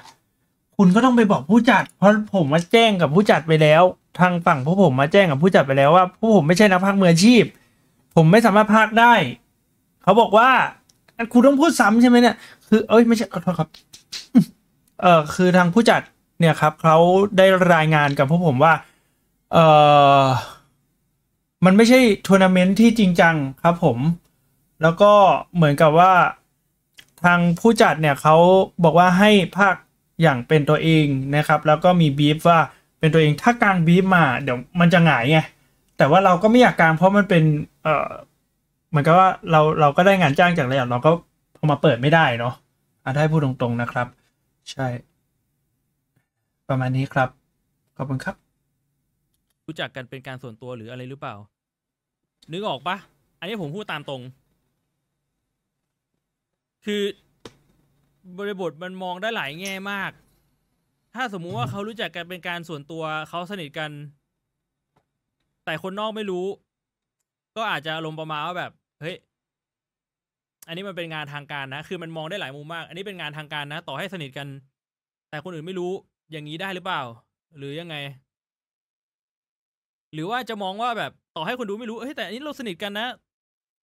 Speaker 2: คุณก็ต้องไปบอกผู้จัด เพราะผมมาแจ้งกับผู้จัดไปแล้ว ทางฝั่งพวกผมมาแจ้งกับผู้จัดไปแล้วว่าพวกผมไม่ใช่นักพากย์มืออาชีพผมไม่สามารถพากได้ เขาบอกว่าครูต้องพูดซ้ำใช่ไหมเนี่ย คือเอ้ยไม่ใช่ขอโทษครับเออคือทางผู้จัดเนี่ยครับ เขาได้รายงานกับพวกผมว่า เออมันไม่ใช่ทัวร์นาเมนต์ที่จริงจังครับผม แล้วก็เหมือนกับว่าทางผู้จัดเนี่ยเขาบอกว่าให้ภาคอย่างเป็นตัวเองนะครับ แล้วก็มีบีฟว่าเป็นตัวเอง ถ้ากลางบีฟมาเดี๋ยว มันจะหงายไงแต่ว่าเราก็ไม่อยากกลางเพราะมันเป็น เออเหมือนกับว่าเราเราก็ได้งานจ้างจากอะไรอย่างเราก็เอามาเปิดไม่ได้เนาะ อ่าได้พูดตรงๆนะครับ ใช่ ประมาณนี้ครับ ขอบคุณครับ
Speaker 3: รู้จักกันเป็นการส่วนตัวหรืออะไรหรือเปล่า นึกออกปะอันนี้ผมพูดตามตรง คือบริบทมันมองได้หลายแง่มาก ถ้าสมมุติว่าเขารู้จักกันเป็นการส่วนตัวเขาสนิทกันแต่คนนอกไม่รู้ ก็อาจจะอารมณ์ประมาณว่าแบบ เฮ้ยอันนี้มันเป็นงานทางการนะ คือมันมองได้หลายมุมมาก อันนี้เป็นงานทางการนะต่อให้สนิทกัน แต่คนอื่นไม่รู้อย่างนี้ได้หรือเปล่า หรือยังไง หรือว่าจะมองว่าแบบต่อให้คนดูไม่รู้เฮ้ยแต่อันนี้เราสนิทกันน
Speaker 1: ะ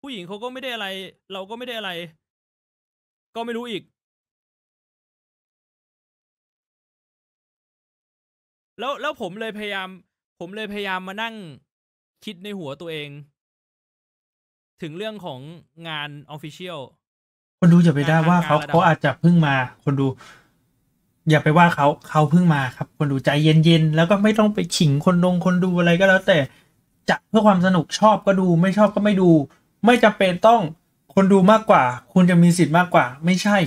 Speaker 1: ผู้หญิงเขาก็ไม่ได้อะไร เราก็ไม่ได้อะไร ก็ไม่รู้อีก แล้วแล้วผมเลยพยายาม ผมเลยพยายามมานั่งคิดในหัวตัวเอง
Speaker 3: ถึงเรื่องของงานออฟฟิเชียล
Speaker 1: คนดูอย่าไปได้ว่าเขาเขาอาจ
Speaker 2: จะเพิ่งมา คนดู อย่าไปว่าเขาเขาเพิ่งมาครับ คนดูใจเย็นๆแล้วก็ไม่ต้องไปขิงคนดงคนดูอะไรก็แล้ว แต่จะเพื่อความสนุกชอบก็ดูไม่ชอบก็ไม่ดู ไม่จำเป็นต้องคนดูมากกว่า คุณจะมีสิทธิ์มากกว่า ไม่ใช่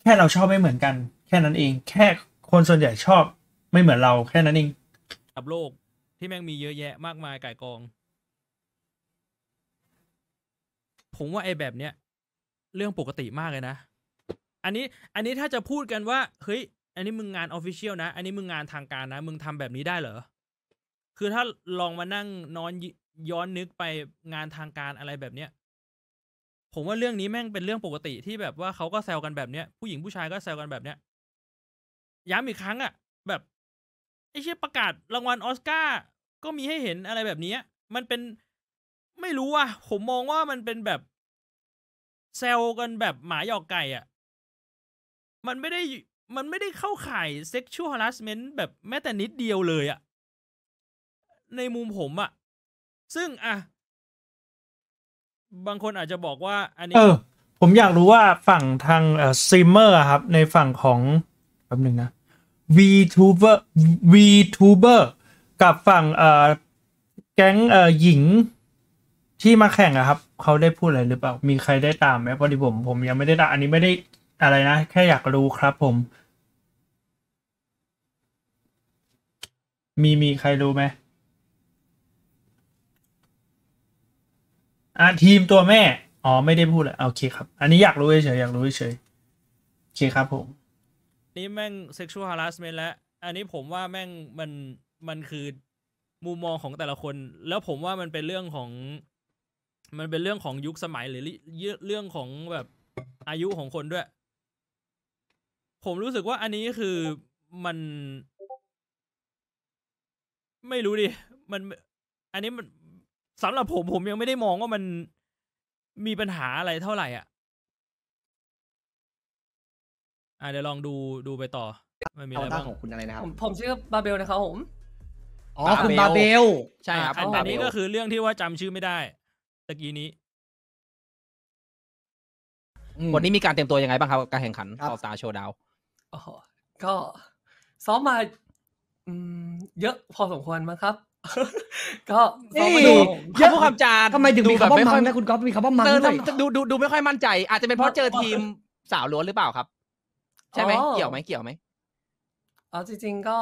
Speaker 2: แค่เราชอบไม่เหมือนกัน แค่นั้นเอง แค่คนส่วนใหญ่ชอบไม่เหมือนเราแค่นั้นเอง
Speaker 3: กับโลกที่ แม่งมีเยอะแยะมากมายก่ายกอง ผมว่าไอ้แบบเนี้ยเรื่องปกติมากเลยนะ อันนี้อันนี้ถ้าจะพูดกันว่าเฮ้ยอันนี้มึงงานออฟฟิเชียลนะอันนี้มึงงาน ทางการนะมึงทำแบบนี้ได้เหรอคือถ้าลองมานั่งนอนย้อนนึกไปงานทางการอะไรแบบเนี้ยผมว่าเรื่องนี้แม่งเป็นเรื่องปกติที่แบบว่าเขาก็แซวกันแบบเนี้ยผู้หญิงผู้ชายก็แซวกันแบบเนี้ย ย้ำอีกครั้งอะ่ะแบบไอ้เชี่ยประกาศรางวัลออสการ์ก็มีให้เห็นอะไรแบบนี้มันเป็นไม่รู้อ่ะผมมองว่ามันเป็นแบบเซลกันแบบหมาหยอกไก่อ่ะ มันไม่ได้มันไม่ได้เข้าข่าย sexual h a r รสเมนต์แบบแม้แต่นิดเดียวเลยอ่ะ ในมุมผมอ่ะ ซึ่งอ่ะ
Speaker 1: บางคนอาจจะบอกว่า อันนี้ เออ ผมอยากรู้ว่าฝั่งทางเอ่อซีมเม
Speaker 2: อร์ครับ ในฝั่งของแป๊บหนึ่งนะ VTuber VTuber กับฝั่งเอ่อแก๊งเอ่อหญิงที่มาแข่งอะครับเขาได้พูดอะไรหรือเปล่ามีใครได้ตามไหมพอดีผม ผมยังไม่ได้ตามอันนี้ไม่ได้อะไรนะแค่อยากรู้ครับผม มีมีใครรู้ไหมอ่ะทีมตัวแม่อ๋อไม่ได้พูดเลยโอเคครับอันนี้อยากรู้เฉยอยากรู้เฉยโอเคครับผม
Speaker 3: นี่แม่งเซ็กชวลฮาร์ s สเมนแล้วอันนี้ผมว่าแม่งมันมันคือมุมมองของแต่ละคน แล้วผมว่ามันเป็นเรื่องของ มันเป็นเรื่องของยุคสมัยหรือเรื่องของแบบอายุของคนด้วย ผมรู้สึกว่าอันนี้คือมัน ไม่รู้ดิ มัน อันนี้มันสำหรับผม ผมยังไม่ได้มองว่ามันมีปัญหาอะไรเท่าไหร่อ่ะอ่าเดี๋ยวลองดูดูไปต่อมันมีอะไรบ้างของคุณอะไรนะครับผมผ
Speaker 4: มชื่อบาเบลนะครับผมอ๋อ
Speaker 5: คุณบาเบลใช
Speaker 4: ่ครับอันนี้ก็คือ
Speaker 3: เรื่องที่ว่าจำชื่อไม่ได้ตะกี้นี้
Speaker 5: วันนี้มีการเตรียมตัวยังไงบ้างครับ การแข่งขันออสตาโชว์ดาว
Speaker 4: ก็ซ้อมมาเยอะพอสมควรมั้งครับ ก็ซ้อมมาดูรเยอะความจานทำไมถึงมีคำว่ามันนะคุณก๊อฟมีคำว่ามังเจอด
Speaker 5: ูดูดูไม่ค่อยมั่นใจ อาจจะเป็นเพราะเจอทีมสาวล้วนหรือเปล่าครับใช่ไหมเกี่ยวไหมเกี่ยวไหมอ๋อจริง ๆ ก็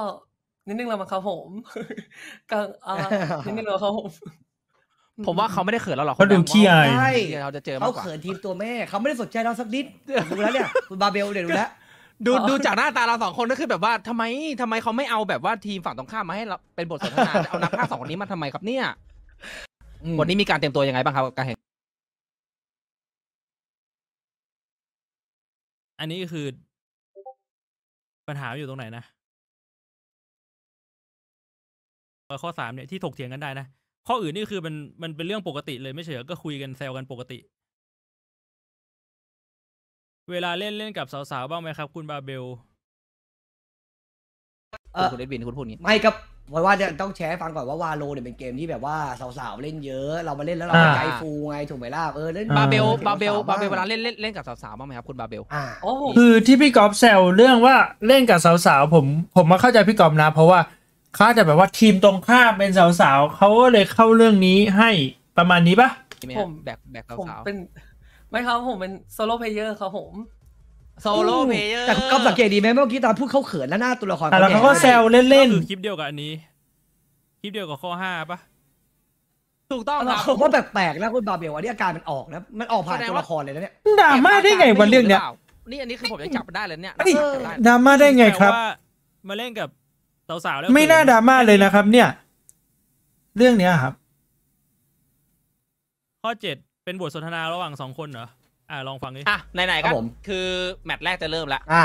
Speaker 5: นิดนึงเรามาเขาผ
Speaker 4: มก็นิดนึงเราเขาผมผมว่าเขาไม่ไ
Speaker 5: ด้เขินเราหรอกเขาดูขี้อายใช่เราจะเจอเขาเขินท
Speaker 4: ีมตัวแม่เขาไม่ได้สนใจเราสักนิดดูแล้วเนี่ยคุณบาเบลเดี
Speaker 5: ๋ยวดูแล้วดูดูจากหน้าตาเราสองคนก็คือแบบว่าทำไมทำไมเขาไม่เอาแบบว่าทีมฝั่งตรงข้ามมาให้เราเป็นบทสนทนาเอานักภาคสองคนนี้มาทำไมครับเนี่ยวันนี้มีการเตรียมตัวยังไงบ้างครับการ
Speaker 1: แข่งอันนี้คือปัญหาอยู่ตรงไหนนะ
Speaker 3: ข้อสามเนี่ย ที่ถกเถียงกันได้นะ ข้ออื่นนี่คือมันมันเป็นเรื่องปกติเลย ไม่เฉยก็ค
Speaker 1: ุยกันแซวกันปกติ
Speaker 3: เวลาเล่น เล่นกับสาวๆ บ้างไหมครับ คุณบาเบล
Speaker 4: คุ
Speaker 1: ณเลดวินคุณพูดงี้ ไม
Speaker 4: ่ครับเพราะว่าจะต้องแชร์ฟังก่อนว่าวาโลเนี่ยเป็นเกมที่แบบว่าสาวๆเล่นเยอะเรามาเล่นแล้ว เราไปใจฟูไงถูกไหมล่ะเออเล่นบาเบลบาเบลบาเบลเวลาเ
Speaker 5: ล่นเล่นเล่นกับสาวๆบ้างไหมครับคุณบาเบลอ่าโ
Speaker 4: อ้คือ
Speaker 2: ที่พี่กอล์ฟแซว เรื่องว่าเล่นกับสาว ๆผมผมมาเข้าใจพี่กอล์ฟนะเพราะว่าเขาจะแบบว่าทีมตรงข้ามเป็นสาวๆเขาก็เลยเข้าเรื่องนี้ให้ประมาณนี้ปะผม
Speaker 5: แบกแบกสาวเป็นไม่ครับผมเป็นโซโล่เพลเยอร์ครับผม
Speaker 4: โซโล่เพลเยอร์แต่ก็สังเกตดีไหมเมื่อกี้ตอนพูดเข้าเขินแล้วหน้าตัวละครแต่เขาก็แซวเล่น
Speaker 3: ๆคลิปเดียวกับอันนี้คลิปเดียวกับข้อห้าปะ
Speaker 4: ถูกต้องครับว่าแปลกๆนะคุณบาเบลวันนี้อาการมันออกนะมันออกผ่านตัวละครเลยแล้วเนี่ยดราม่าได้ไงวันเรื่องเนี้ย
Speaker 3: นี่อันนี้คือผมยังจับได้เลยเนี่ยดราม่าได้ไงครับ มาเล่นกับสาวๆแล้วไม่น่าดราม
Speaker 2: ่าเลยนะครับ เนี่ย เรื่องเนี้ยครับ
Speaker 3: ข้อเจ็ดเป็นบทสนทนาระหว่างสองคนเหรออ่าลองฟังดิอ่ะไหนๆก็คือแมตช์แรกจะเริ
Speaker 5: ่มละอ่ะ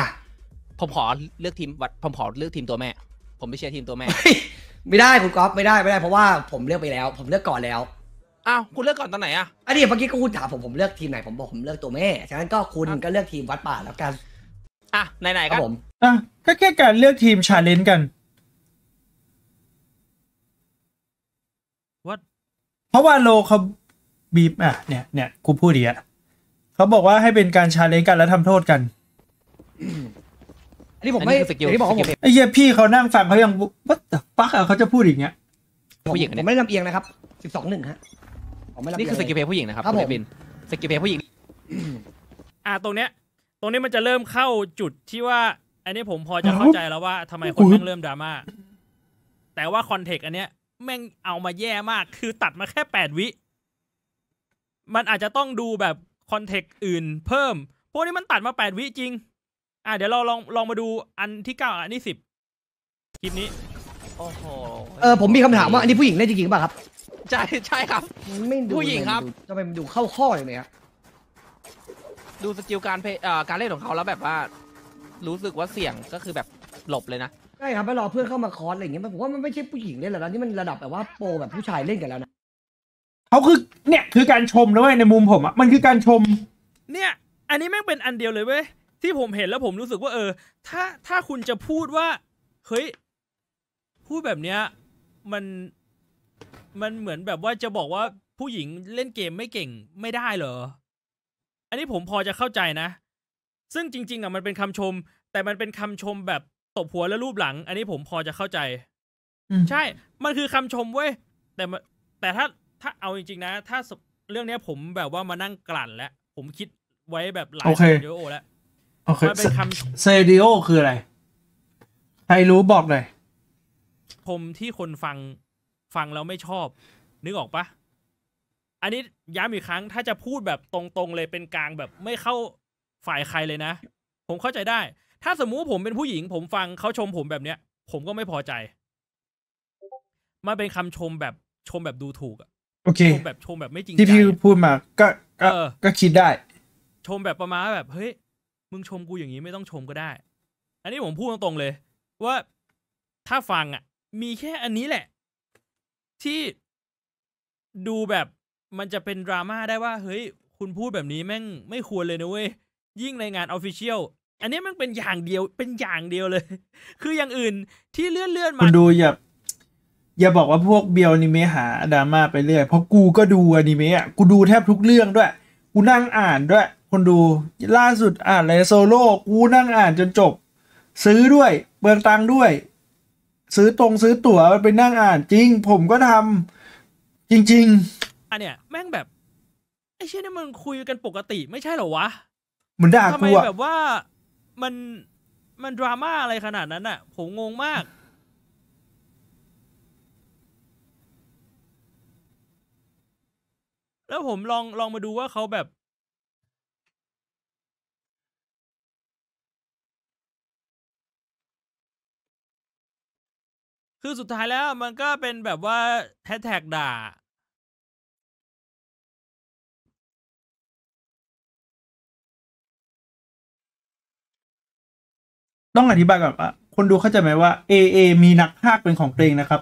Speaker 5: ผมขอเลือกทีมวัดผมขอเลือกทีมตัวแม่ ผมไม่เชียร์ทีมตัวแม่
Speaker 4: ไม่ได้คุณก๊อฟไม่ได้ไม่ได้เพราะว่า ผมเลือกไปแล้ว ผมเลือกก่อนแล้วอ้าวคุณเลือกก่อนตอนไหนอ่ะอันนี้เมื่อกี้ก็คุณถามผมผมเลือกทีมไหนผมบอกผมเลือกตัวแม่ ฉะนั้นก็คุณก็เลือกทีมวัดป่าแล้วกัน
Speaker 2: อ่ะไหนๆก็ผมอ่ะก็แค่การเลือกทีมชาเลนจ์กันวัดเพราะว่าโลเขาบีบอ่ะเนี่ยเนี่ยคุณพูดดีอ่ะเขาบอกว่าให้เป็นการชาเลนจ์กันแล้วทำโทษกัน
Speaker 4: อันนี้ผมไม่อันนี้สกิลบอกผมไอ้เหี้ยพี
Speaker 2: ่เขานั่งฟังเขายังวัดปักอ
Speaker 4: ะเขาจะพูดอย่างเงี้ย ผู้หญิงผเนีมยไม่ลำเอียงนะครับ สิบสองหนึ่งฮะนี่คือสกิลเพย์ผู้หญิงนะครับครับผมิน สกิลเพย์ผู้หญิง
Speaker 3: อ่า ตรงเนี้ย ตรงนี้มันจะเริ่มเข้าจุดที่ว่า อันนี้ผมพอจะเข้าใจแล้วว่าทำไมคนแม่งเริ่มดราม่า แต่ว่าคอนเทกต์อันเนี้ย แม่งเอามาแย่มาก คือตัดมาแค่แปดวิ มันอาจจะต้องดูแบบคอนเทกต์อื่นเพิ่มพวกนี้มันตัดมาแปดวิจริงอ่ะเดี๋ยวเราลองลองมาดูอันที่เก้าอันที่สิบคลิปนี้โอ้โหเออผมมีคำถามว่า
Speaker 4: อันนี้ผู้หญิงเล่นจริงเป่ะครับ
Speaker 3: ใช่ใช่ครับไม่ผู้หญิงครับจะ
Speaker 5: ไป
Speaker 4: ดูเข้าข้อ่ายเนี้ย
Speaker 5: ดูสกิลการเพเอ่อการเล่นของเขาแล้วแบบว่า รู้สึกว่าเสี่ยงก็คือแบบหลบเลยนะ
Speaker 4: ใช่ครับไปรอเพื่อนเข้ามาคอร์สอะไรอย่างเงี้ยผมว่ามันไม่ใช่ผู้หญิงเล่นแล้วนี่มันระดับแบบว่าโปรแบบผู้ชายเล่นกันแล้วนะเขาคือเนี่ยคือการช
Speaker 2: มนะเว้ยในมุมผมอะมันคือการชม
Speaker 4: เนี่ย อันนี้แม่งเป็นอันเดียวเลยเว้ยที่ผมเห็นแล
Speaker 3: ้วผมรู้สึกว่า เออ ถ้าถ้าคุณจะพูดว่าเฮ้ยพูดแบบเนี้ยมันมันเหมือนแบบว่าจะบอกว่าผู้หญิงเล่นเกมไม่เก่งไม่ได้เหรอ อันนี้ผมพอจะเข้าใจนะ ซึ่งจริง ๆอ่ะมันเป็นคำชม แต่มันเป็นคำชมแบบตบหัวและรูปหลัง อันนี้ผมพอจะเข้าใจใช่ มันคือคำชมเว้ยแต่แต่ถ้าถ้าเอาจริง ๆ นะ ถ้าเรื่องเนี้ย ผมแบบว่ามานั่งกลั่นแล้ว ผมคิดไว้แบบหลายซีดีโอแล้วมอเป็นค
Speaker 2: ำซีดีโอคืออะไรใครรู้บอกหน่อย
Speaker 3: ผมที่คนฟังฟังแล้วไม่ชอบ นึกออกปะอันนี้ย้ำอีกครั้งถ้าจะพูดแบบตรงๆ เลยเป็นกลางแบบ ไม่เข้าฝ่ายใครเลยนะ ผมเข้าใจได้ ถ้าสมมุติผมเป็นผู้หญิงผมฟังเขาชมผมแบบเนี้ย ผมก็ไม่พอใจ มาเป็นคำชมแบบชมแบบดูถูกอะโอเคชมแบบชมแบบไม่จริงที่พี่พูด
Speaker 2: มา ก็ก็ก็คิดได้
Speaker 3: ชมแบบประมาณแบบเฮ้ย มึงชมกูอย่างนี้ไม่ต้องชมก็ได้ อันนี้ผมพูดตรงๆเลย ว่าถ้าฟังอ่ะ มีแค่อันนี้แหละ ที่ดูแบบมันจะเป็นดราม่าได้ว่า เฮ้ย คุณพูดแบบนี้แม่ง ไม่ควรเลยนะเว้ยยิ่งในงานออฟฟิเชียลอันนี้มันเป็นอย่างเดียวเป็นอย่างเดียวเลย คืออย่างอื่นที่เลื่อนเลื่อนมาคุณดูอย่า
Speaker 2: อย่าบอกว่าพวกเบียวอนิเมะหาดราม่าไปเรื่อย เพราะกูก็ดูอนิเมะอ่ะ กูดูแทบทุกเรื่องด้วย กูนั่งอ่านด้วย คนดู ล่าสุดอ่านเลไโซโล่กูนั่งอ่านจนจบ ซื้อด้วย เบิกตังด้วย ซื้อตรงซื้อตั๋วไปนั่งอ่านจริง ผมก็ทำจริง
Speaker 3: ๆ อันเนี้ยแม่งแบบไอ้เช่นนี่มันคุยกันปกติ ไม่ใช่เหรอวะ
Speaker 2: มันด่ากูอะทำไมแบบ
Speaker 3: ว่ามันมันดราม่าอะไรขนาดนั้นอะผมงงมากแล้วผมลองลองมาดูว่าเขาแบบ
Speaker 1: คือสุดท้ายแล้วมันก็เป็นแบบว่าแฮชแท็กด่า ต้อง อธิบายก่อนว่าคนดู เข้าใจไหมว่า AA มีนักภาคเป็นของตัวเองนะคร
Speaker 2: ับ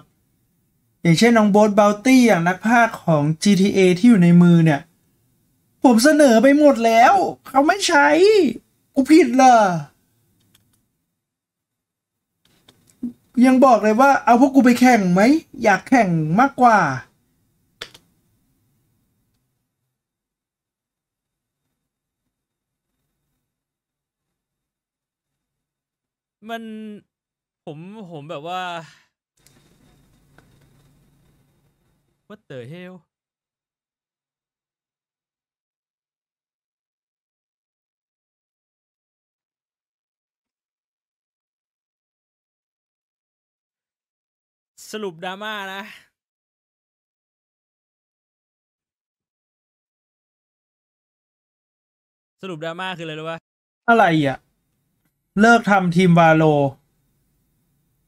Speaker 2: อย่างเช่นน้องโบ๊ทบาลตี้อย่างนักภาคของ GTA ที่อยู่ในมือเนี่ย ผมเสนอไปหมดแล้ว เขาไม่ใช้ กูผิดเหรอยังบอกเลยว่า เอาพวกกูไปแข่งไหมอยากแข่งมากกว
Speaker 3: ่า มันผมผมแบบว่า what the hell
Speaker 1: สรุปดราม่านะ สรุปดราม่าคืออะไรรู้ปะอะไรอ่ะ เลิกทำทีมวาโล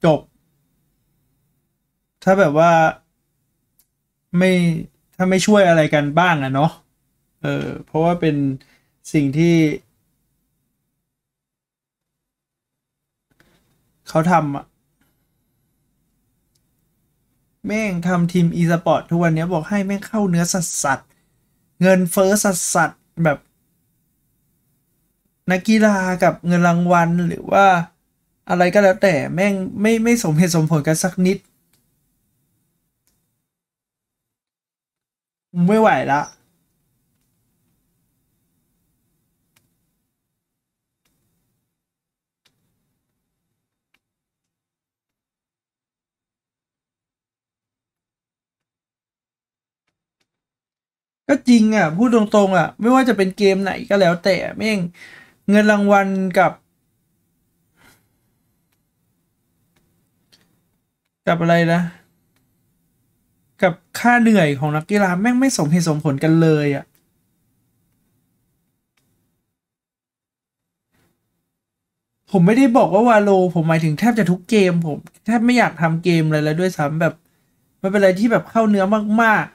Speaker 1: จบ
Speaker 2: ถ้าแบบว่าไม่ ถ้าไม่ช่วยอะไรกันบ้างอะเนาะเออ เพราะว่าเป็นสิ่งที่ เขาทำอะแม่งทำทีมอีสปอร์ตทุกวันนี้บอกให้แม่งเข้าเนื้อสัสสัสเงินเฟ้อสัสสัสแบบนักกีฬากับเงินรางวัลหรือว่าอะไรก็แล้วแต่ แม่งไม่ไม่สมเหตุสมผลกันสักนิดไม่ไหวละก็จริงอ่ะ พูดตรงๆอ่ะไม่ว่าจะเป็นเกมไหนก็แล้วแต่แม่งเงินรางวัลกับ กับอะไรนะกับค่าเหนื่อยของนักกีฬาแม่งไม่สมเหตุสมผลกันเลยอะ่ะ ผมไม่ได้บอกว่าวาโล ผมหมายถึงแทบจะทุกเกมผม แทบไม่อยากทำเกมอะไรแล้วด้วยซ้ำแบบมันเป็นอะไรที่แบบเข้าเนื้อมากๆ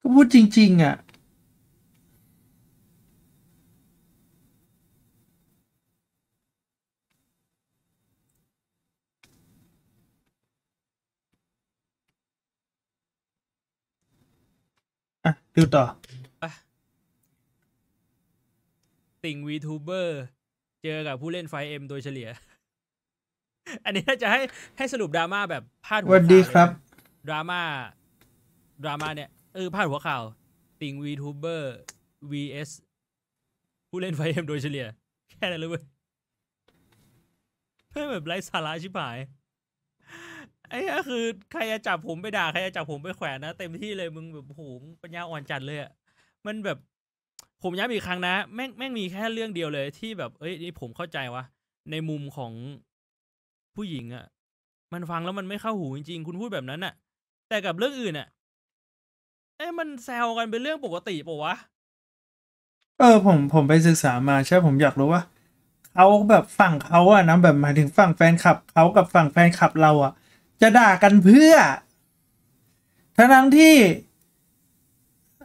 Speaker 2: ก็พูดจริงๆ อ่ะดูต่อ
Speaker 3: ติ่งวีทูเบอร์เจอกับผู้เล่นไฟเอ็มโดยเฉลี่ย อันนี้จะให้ ให้สรุปดราม่าแบบ พาดหัวข่าวัดีครับ ดราม่า ดราม่าเนี่ย เออ พาดหัวข่าวติ่งวีทูเบอร์ vs ผู้เล่นไฟเอ็มโดยเฉลี่ย แค่นั้นเลยเว้ย เพื่อแบบไร้สาระชิบหายไอ้ก็คือใครจะจับผมไปด่าใครจะจับผมไปแขวนนะเต็มที่เลยมึงแบบโหมปัญญาอ่อนจัดเลยอะมันแบบผมย้ำอีกครั้งนะแม่งแม่งมีแค่เรื่องเดียวเลย ที่แบบ เอ้ยนี่ผมเข้าใจวะในมุมของผู้หญิงอะมันฟังแล้วมันไม่เข้าหูจริงๆ คุณพูดแบบนั้นอะแต่กับเรื่องอื่นอะเอ้มันแซวกันเป็นเรื่องปกติปะวะ
Speaker 2: เออผมผมไปศึกษามาใช่ผมอยากรู้ว่าเขาแบบฝั่งเขาอะนะแบบหมายถึงฝั่งแฟนคลับเขากับฝั่งแฟนคลับ เราอะจะด่ากันเพื่อ ทั้งที่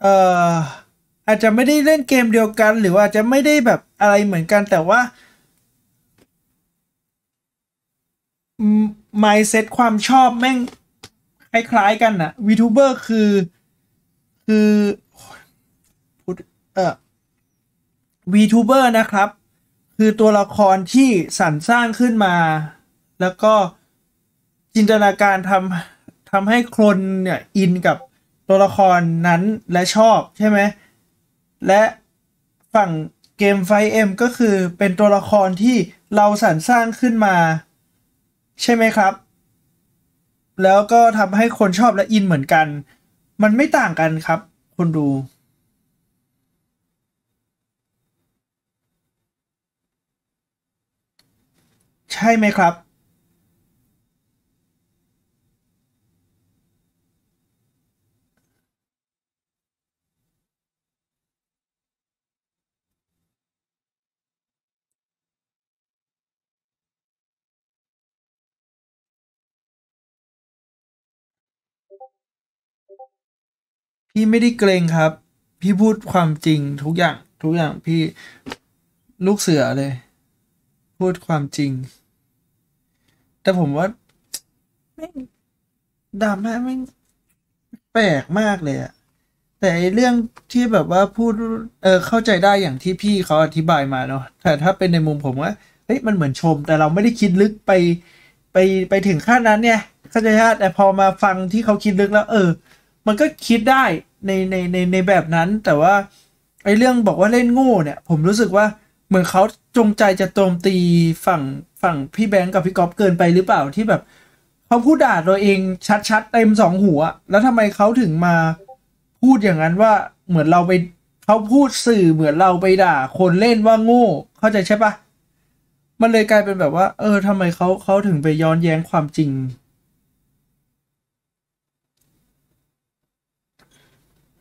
Speaker 2: เอ่อ อาจจะไม่ได้เล่นเกมเดียวกันหรือว่าอาจจะไม่ได้แบบอะไรเหมือนกัน แต่ว่า mindset ความชอบแม่งคล้ายๆกันนะวีทูเบอร์คือ คือพูดเออวีทูเบอร์นะครับ คือตัวละครที่สรรสร้างขึ้นมา แล้วก็จินตนาการทำทำให้คนเนี่ยอินกับตัวละครนั้นและชอบใช่ไหมและฝั่งเกมไฟเอ็มก็คือเป็นตัวละครที่เราสรรสร้างขึ้นมา ใช่ไหมครับ แล้วก็ทำให้คนชอบและอินเหมือนกัน มันไม่ต่างกันครับคนดู ใช่ไหมครับ
Speaker 1: พี่ไม่ได้เกรงครับ พี่พูดความจริงทุกอย่างทุกอย่างพี่
Speaker 2: ลูกเสือเลย พูดความจริงแต่ผมว่าไม่ดราม่าไม่แปลกมากเลยอะแต่เรื่องที่แบบว่าพูดเออเข้าใจได้อย่างที่พี่เขาอธิบายมาเนาะแต่ถ้าเป็นในมุมผมว่าเฮ้ยมันเหมือนชม แต่เราไม่ได้คิดลึกไป ไปไปถึงขั้นนั้นเนี่ยเข้าใจฮะแต่พอมาฟังที่เขาคิดลึกแล้ว เออ มันก็คิดได้ในในในในแบบนั้นแต่ว่าไอเรื่องบอกว่าเล่นโง่เนี่ยผมรู้สึกว่าเหมือนเขาจงใจจะโจมตีฝั่งฝั่งพี่แบงก์กับพี่ก๊อฟเกินไปหรือเปล่าที่แบบเขาพูดด่าตัวเองชัดๆ เต็มสองหัวแล้วทำไมเขาถึงมาพูดอย่างนั้นว่าเหมือนเราไปเขาพูดสื่อเหมือนเราไปด่า คนเล่นว่าโง่เข้าใจใช่ปะมันเลยกลายเป็นแบบว่า เออ ทำไมเขาเขาถึงไปย้อนแย้งความจริง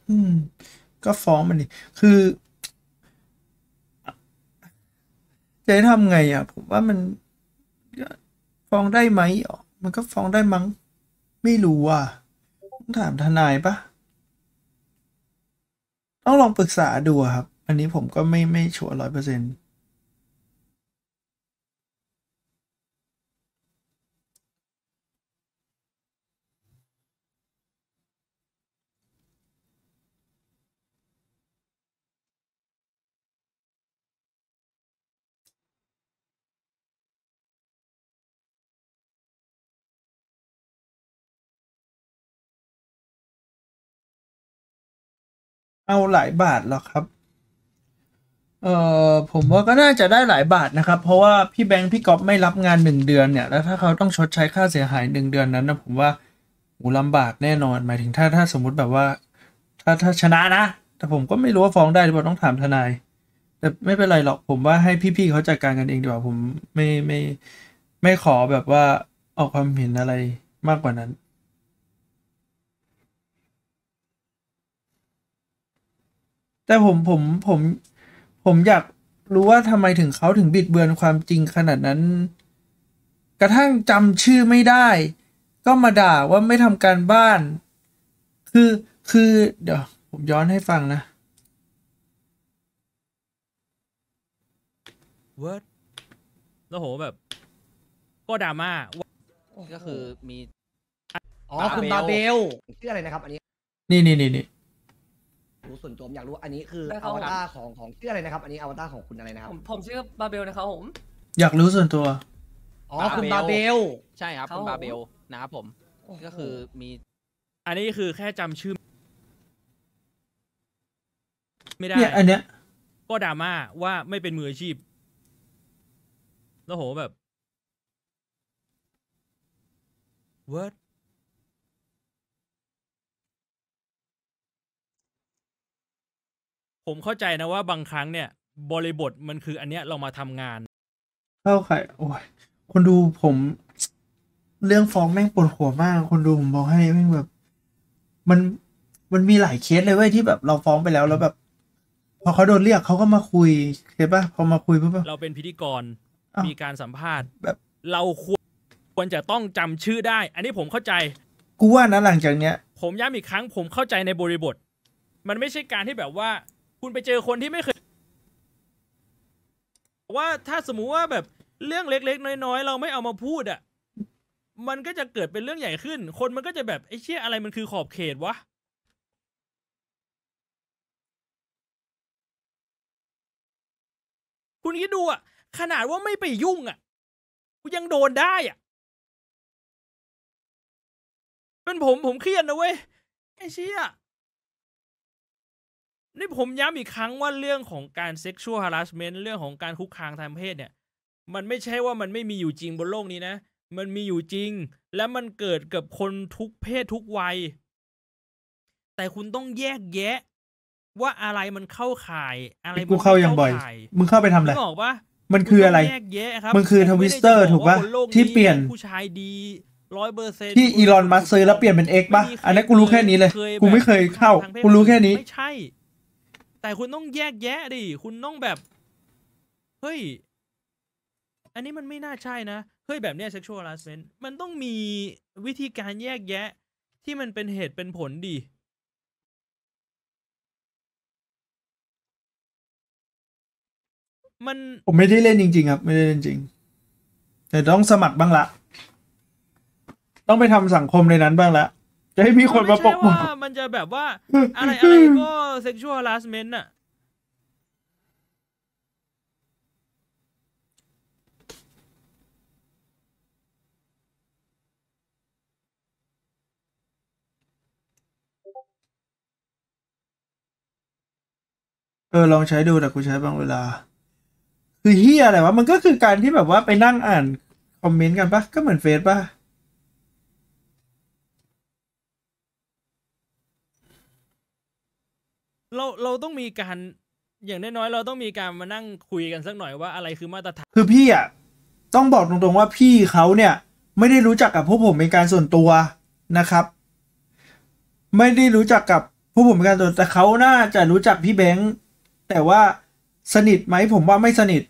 Speaker 2: อืมก็ฟ้องมันดิคือจะทำไงอ่ะ ผมว่ามัน ฟ้องได้ไหมอ๋อมันก็ฟ้องได้มั้ง ไม่รู้อ่ะต้องถามทนายปะ ต้องลองปรึกษาดูครับ อันนี้ผมก็ไม่ ไม่ ชัวร์ร้อยเปอร์เซ็นต์
Speaker 1: เอาหลายบาทหรอครับ เออผมว่าก็
Speaker 2: น่าจะได้หลายบาทนะครับ เพราะว่าพี่แบงค์พี่ก๊อฟไม่รับงานหนึ่งเดือนเนี่ย แล้วถ้าเขาต้องชดใช้ค่าเสียหายหนึ่งเดือนนั้นนะผมว่าหูลำบากแน่นอน หมายถึงถ้าถ้าสมมุติแบบว่า ถ้าถ้าชนะนะ แต่ผมก็ไม่รู้ว่าฟ้องได้หรือเปล่าต้องถามทนายแต่ไม่เป็นไรหรอก ผมว่าให้พี่ๆเขาจัดการกันเองดีกว่าผมไม่ไม่ไม่ขอแบบว่าออกความเห็นอะไรมากกว่านั้นแต่ผมผมผม ผมอยากรู้ว่าทำไมถึงเขาถึงบิดเบือนความจริงขนาดนั้น กระทั่งจำชื่อไม่ได้ ก็มา ด่า ว่าไม่ทำการบ้าน คือคือ เดี๋ยว ผมย้อนให้ฟังนะ
Speaker 3: เวิร์ดแล้วโหแบบ ก็ดราม่าก็คือ
Speaker 4: มี อ๋อ คุณบาเบลชื่ออะไรนะครับ อันนี้ นี่นี่นี่นี่รู้ส่วนตัวมอยากรู้อันนี้คืออวตารของของชื่ออะไรนะครับอันนี้อวตารของคุณอะไรนะครับผมช
Speaker 5: ื่อบาเบลนะครับผม
Speaker 2: อยากรู้ส่วนตัว
Speaker 5: อ๋อคุณบาเบลใช่ครับคุณบาเบล
Speaker 3: นะครับผมก็คือมี อันนี้คือแค่จำชื่อ ไม่ได้เนี่ยอันเนี้ยก็ดราม่าว่าไม่เป็นมืออาชีพแล้วโหแบบ what ผมเข้าใจนะว่าบางครั้งเนี่ย บริบทมันคืออันเนี้ยเรามาทำงาน
Speaker 2: เข้าใครโอ้ย คนดูผม เรื่องฟ้องแม่งปวดหัวมาก คนดูผมบอกให้แม่งแบบ มันมันมีหลายเคสเลยเว้ยที่แบบเราฟ้องไปแล้วแล้วแบบ พอเขาโดนเรียกเขาก็มาคุยเห็นปะพอมาคุยปุ๊บ
Speaker 3: เราเป็นพิธีกรมีการสัมภาษณ์แบบเราควรควรจะต้องจำชื่อได้ อันนี้ผมเข้าใจ
Speaker 2: กูว่านะหลังจากเนี้ย
Speaker 3: ผมย้ำอีกครั้งผมเข้าใจในบริบท มันไม่ใช่การที่แบบว่าคุณไปเจอคนที่ไม่เคย ว่าถ้าสมมุติว่าแบบเรื่องเล็ก ๆ น้อย ๆ เราไม่เอามาพูดอ่ะ มันก็จะเกิดเป็นเรื่องใหญ่ขึ้น คนมันก็จะแบบ ไอ้เชี่ยอะไรมันคือขอบเขตวะ
Speaker 1: คุณคิดดูอ่ะ ขนาดว่าไม่ไปยุ่งอ่ะกูยังโดนได้อ่ะเป็นผมผมเครียดนะเว้ย ไอ้เชี่ย
Speaker 3: นี่ผมย้ำอีกครั้งว่าเรื่องของการเซ็กชวล harassment เรื่องของการคุกคามทางเพศ เนี่ย มันไม่ใช่ว่ามันไม่มีอยู่จริงบนโลกนี้นะ มันมีอยู่จริง และมันเกิดกับคนทุกเพศทุกวัย แต่คุณต้องแยกแยะว่าอะไรมันเข้าข่ายอะไรกูเข้ายังบ่อยมึงเข้าไปทำอะไรมึงบอกว่
Speaker 2: ามันคืออะไรแแยยกะครับมันคือทวิสเตอร์ถูกปะที่เปลี่ยนผู้
Speaker 3: ชายดีร้อยเปอร์เซ
Speaker 2: ็นที่อีลอนมัสซื้อแล้วเปลี่ยนเป็นเอ็กปะอันนี้กูรู้แค่นี้เลยกูไม่เคยเข้า กูรู้แค่นี้ไม่
Speaker 3: ใช่แต่คุณต้องแยกแยะดิ คุณต้องแบบ เฮ้ย อันนี้มันไม่น่าใช่นะ เฮ้ยแบบเนี้ย sexual harassment มันต้องมีวิธีการแยกแยะที่มันเป็นเหตุเป็นผลดี มัน
Speaker 1: ผมไม่ได้เล่นจริงๆ ครับ ไม่ได้เล่นจริง แต่ต้องสมัครบ้างละ
Speaker 2: ต้องไปทำสังคมในนั้นบ้างละจะให้มีคนมาปกป้องมันจะแบบว่า อะไรอ
Speaker 3: ะไรก็เซ็กชวล h าร์ s เมนต์น่ะ
Speaker 2: เออ ลองใช้ดูแต่กูใช้บางเวลา คือเฮียอะไรวะ มันก็คือการที่แบบว่าไปนั่งอ่าน คอมเมนต์กันปะก็เหมือนเฟซปะ
Speaker 3: เราเราต้องมีการอย่างน้อยๆเราต้องมีการมานั่งคุยกันสักหน่อยว่าอะไรคือมาตรฐาน
Speaker 2: คือพี่อ่ะ ต้องบอกตรง ๆ ว่าพี่เขาเนี่ยไม่ได้รู้จักกับพวกผมเป็นการส่วนตัวนะครับ ไม่ได้รู้จักกับพวกผมเป็นการส่วนแต่เขาน่าจะรู้จักพี่แบงค์แต่ว่าสนิทไหมผมว่าไม่สนิท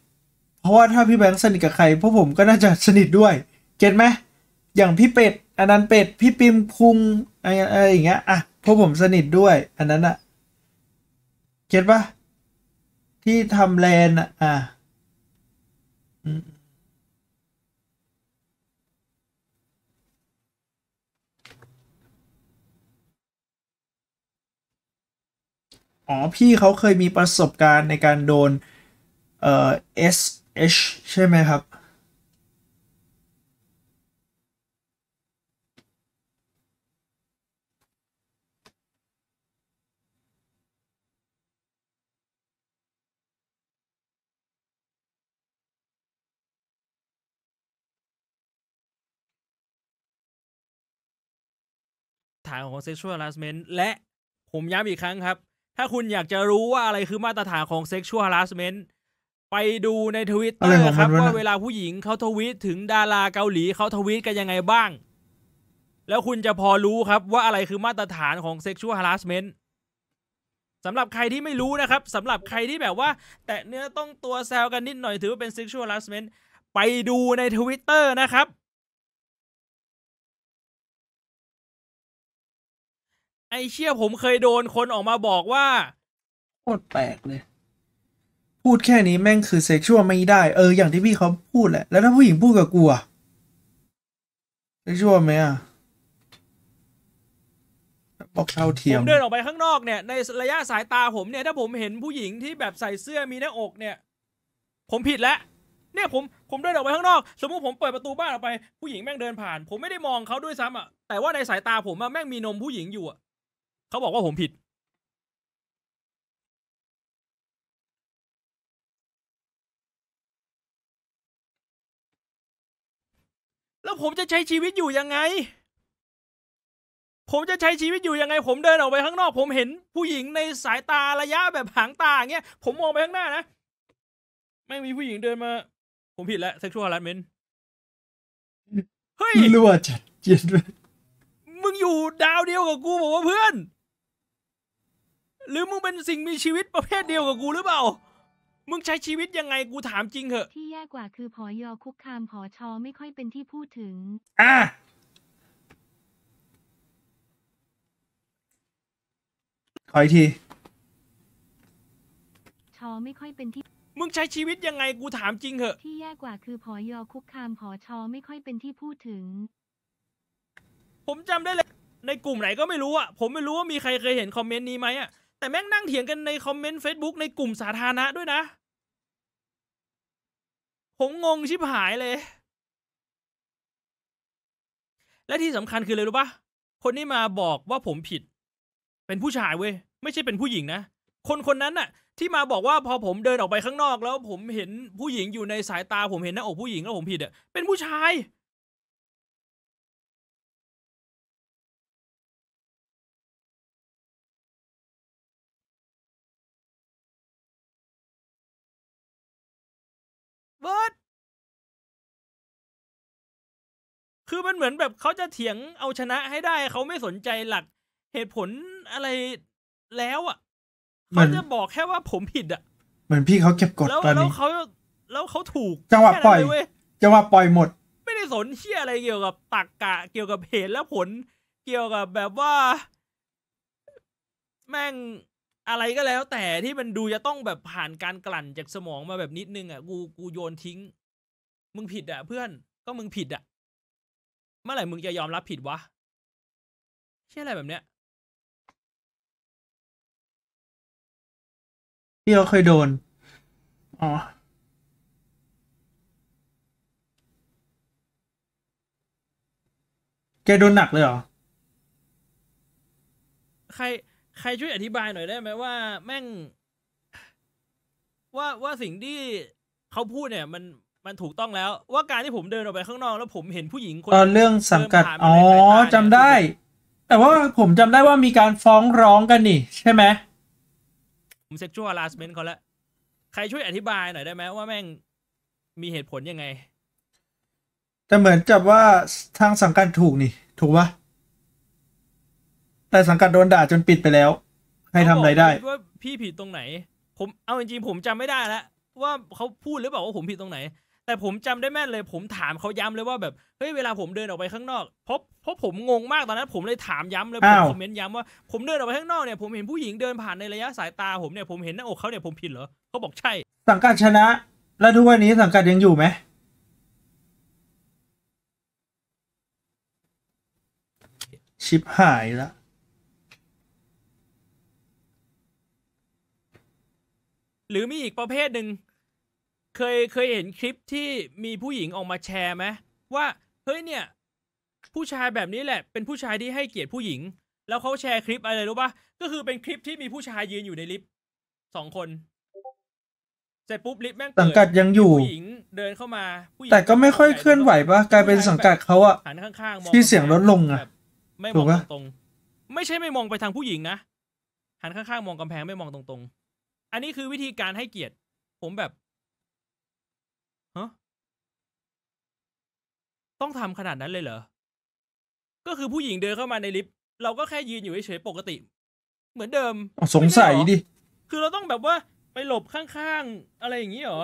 Speaker 2: เพราะว่าถ้าพี่แบงค์สนิทกับใครพวกผมก็น่าจะสนิทด้วยเก็ตไหมอย่างพี่เป็ดอันนั้นเป็ดพี่ปิมพุงอะไรอย่างเงี้ยอ่ะพวกผมสนิทด้วย อันนั้นอะเก็ตปะที่ทำแลนอ่ะอ๋อพี่เขาเคยมีประสบการณ์ในการโดน เอ่อ SH ใช่ไหมครับ
Speaker 3: ฐานของ sexual harassment และผมย้ำอีกครั้งครับ ถ้าคุณอยากจะรู้ว่าอะไรคือมาตรฐานของ sexual harassment ไปดูในทวิตเตอร์ครับว่าเวลาผู้หญิงเขาทวีตถึงดาราเกาหลีเขาทวีตกันยังไงบ้าง แล้วคุณจะพอรู้ครับว่าอะไรคือมาตรฐานของ sexual harassment สำหรับใครที่ไม่รู้นะครับสำหรับใครที่แบบว่า แตะเนื้อต้องตัวแซวกันนิดหน่อยถือว่าเป็น sexual harassment ไปดูในทวิตเตอร์นะครับไอเชี่ยผมเคยโดนคนออกมา
Speaker 2: บอกว่า
Speaker 1: โคตรแปลกเลยพูดแค่นี้แม่งคือเซ็กชวลไม
Speaker 2: ่ได้เอออย่างที่พี่เขาพูดแหละแล้วถ้าผู้หญิงพูดกับกูอะเซ็กชวลไหมอะบอกเท่าเทียมผมเด
Speaker 3: ินออกไปข้างนอกเนี่ย ในระยะสายตาผมเนี่ย ถ้าผมเห็นผู้หญิงที่แบบใส่เสื้อมีหน้าอกเนี่ย ผมผิดแล้วเนี่ยผม ผมเดินออกไปข้างนอก สมมติผมเปิดประตูบ้านออกไปผู้หญิงแม่งเดินผ่าน ผมไม่ได้มองเขาด้วยซ้ำอ่ะแต่ว่าในสายตาผมอะแม่งมีนมผู้หญิงอยู่อ่ะเขาบอกว่าผมผิด
Speaker 1: แล้วผมจะใช้ชีวิตอยู่ยังไ
Speaker 3: ง ผมจะใช้ชีวิตอยู่ยังไง ผมเดินออกไปข้างนอก ผมเห็นผู้หญิงในสายตาระยะแบบหางตา เงี้ย ผมมองไปข้างหน้านะไม่มีผู้หญิงเดินมา ผมผิดแล้วเซ็กชวลฮาร์ดเมน
Speaker 1: เฮ้ยรัวจัดเย็น
Speaker 3: มึงอยู่ดาวเดียวกับกูบอกว่าเพื่อนหรือมึงเป็นสิ่งมีชีวิตประเภทเดียวกับกูหรือเปล่า มึงใช้ชีวิตยังไงกูถามจร
Speaker 4: ิงเหอะที่แย่กว่าคือพอยอคุกคามพอชอไม่ค่อยเป็นที่พูดถึง
Speaker 1: อ่ะขออีก
Speaker 2: ที
Speaker 4: ชอไม่ค่อยเป็นที่
Speaker 2: มึงใช้ชีวิตยังไง
Speaker 3: กูถามจริงเหอะ
Speaker 4: ที่แย่กว่าคือพอยอคุกคามพอชอไม่ค่อยเป็นที่พูดถึง
Speaker 3: ผมจำได้เลยในกลุ่มไหนก็ไม่รู้อ่ะผมไม่รู้ว่ามีใครเคยเห็นคอมเมนต์นี้ไหมอ่ะแต่แม่งนั่งเถียงกันในคอมเมนต์ Facebook ในกลุ่มสาธารณะด้วยนะ ผมงงชิบหายเลย และที่สำคัญคืออะไรรู้ปะคนที่มาบอกว่าผมผิด เป็นผู้ชายเว้ย ไม่ใช่เป็นผู้หญิงนะ คนคนนั้นน่ะ ที่มาบอกว่าพอผมเดินออกไปข้างนอก แล้วผมเห็นผู้ห
Speaker 1: ญิงอยู่ในสายตาผมเห็นหน้าอกผู้หญิงแล้วผมผิดอ่ะเป็นผู้ชายคือมันเหมือนแบบเขาจะเถียงเอาชนะให้ได้ เขาไม่สนใจหลักเหตุผลอะไรแล้
Speaker 3: วอ่ะเขาจะบอกแค่ว่าผมผิดอ่ะ
Speaker 2: เหมือนพี่เขาเก็บกดแล้วแล้วเข
Speaker 3: าแล
Speaker 2: ้วเขาถูกจังหวะปล่อยจังหวะปล่อยหมด
Speaker 3: ไม่ได้สนเชี่ยอะไรเกี่ยวกับตักกะเกี่ยวกับเหตุและผลเกี่ยวกับแบบว่า แม่งอะไรก็แล้วแต่ที่มันดูจะต้องแบบผ่านการกลั่น จากสมองมาแบบนิดนึงอ่ะ กูกูโยนทิ้ง มึงผิด อ่ะ เพื่อนก็มึงผิด อ่ะเมื่อไหร่มึงจะ
Speaker 1: ยอมรับผิดวะเชื่ออะไรแบบเนี้ยพี่เราเคยโดน อ๋อ
Speaker 2: แกโดนหนักเลยเหรอ
Speaker 3: ใคร ใครช่วยอธิบายหน่อยได้ไหมว่าแม่งว่าว่าสิ่งที่เขาพูดเนี่ยมันมันถูกต้องแล้วว่าการที่ผมเดินออกไปข้างนอกแล้วผมเห็นผู้หญิงคนตอนเรื่องสังกัด
Speaker 2: อ๋อจำได้ แต่ว่าผมจำได้ว่ามีการฟ้องร้องกันนี่ใช่ไหม
Speaker 3: ผมเซ็กชวลอาร์สเมนต์เขาละใครช่วยอธิบายหน่อยได้ไหมว่าแม่งมีเหตุผลยังไง
Speaker 2: แต่เหมือนจับว่าทางสังกัดถูกนี่ ถูกปะแต่สังกัดโดนด่าจนปิดไปแล้ว ให้ทำอะไรได้ว
Speaker 3: ่าพี่ผิดตรงไหน ผมเอาจริงๆผมจำไม่ได้แล้วว่าเขาพูดหรือเปล่าว่าผมผิดตรงไหนแต่ผมจำได้แม่นเลยผมถามเขาย้ำเลยว่าแบบ เฮ้ยเวลาผมเดินออกไปข้างนอกเพราะเพราะผมงงมากตอนนั้นผมเลยถามย้ำ เลย ผมคอมเมนต์ย้ำว่าผมเดินออกไปข้างนอกเนี่ยผมเห็นผู้หญิงเดินผ่านในระยะสายตาผมเนี่ยผมเห็นหน้าอกเขาเนี่ยผมผิดเหรอเขาบอกใช่
Speaker 2: สังกัดชนะแล้วทุกวันนี้สังกัดยังอยู่ไหมชิปหายละ
Speaker 3: หรือมีอีกประเภทหนึ่งเคยเคยเห็นคลิปที่มีผู้หญิงออกมาแชร์ไหมว่า เฮ้ยเนี่ย ผู้ชายแบบนี้แหละ เป็นผู้ชายที่ให้เกียรติผู้หญิง แล้วเขาแชร์คลิปอะไรรู้ปะก็คือเป็นคลิปที่มีผู้ชายยืนอยู่ในลิฟต์สองคน เสร็จปุ๊บลิฟต์แม่งสังกั
Speaker 2: ดยังอยู่ผู้หญิงเดินเข้ามาผู้แต่ก็ไม่ค่อยเคลื่อนไหวปะกลายเป็นสังกัดเขาอะหันข้างๆมองที่เสียงลดลงอะ
Speaker 3: ไม่มองตรงไม่ใช่ไม่มองไปทางผู้หญิงนะหันข้างๆมองกำแพงไม่มองตรง ๆ อันนี้คือวิธีการให้เกียรติผมแบบฮะต้องทำขนาดนั้นเลยเหรอ ก็คือผู้หญิงเดินเข้ามาในลิฟต์ เราก็แค่ยืนอยู่เฉยๆปกติ เหมือนเดิม
Speaker 2: สงสัยดิ
Speaker 3: คือเราต้องแบบว่าไปหลบข้างๆ อะไรอย่างนี้เหรอ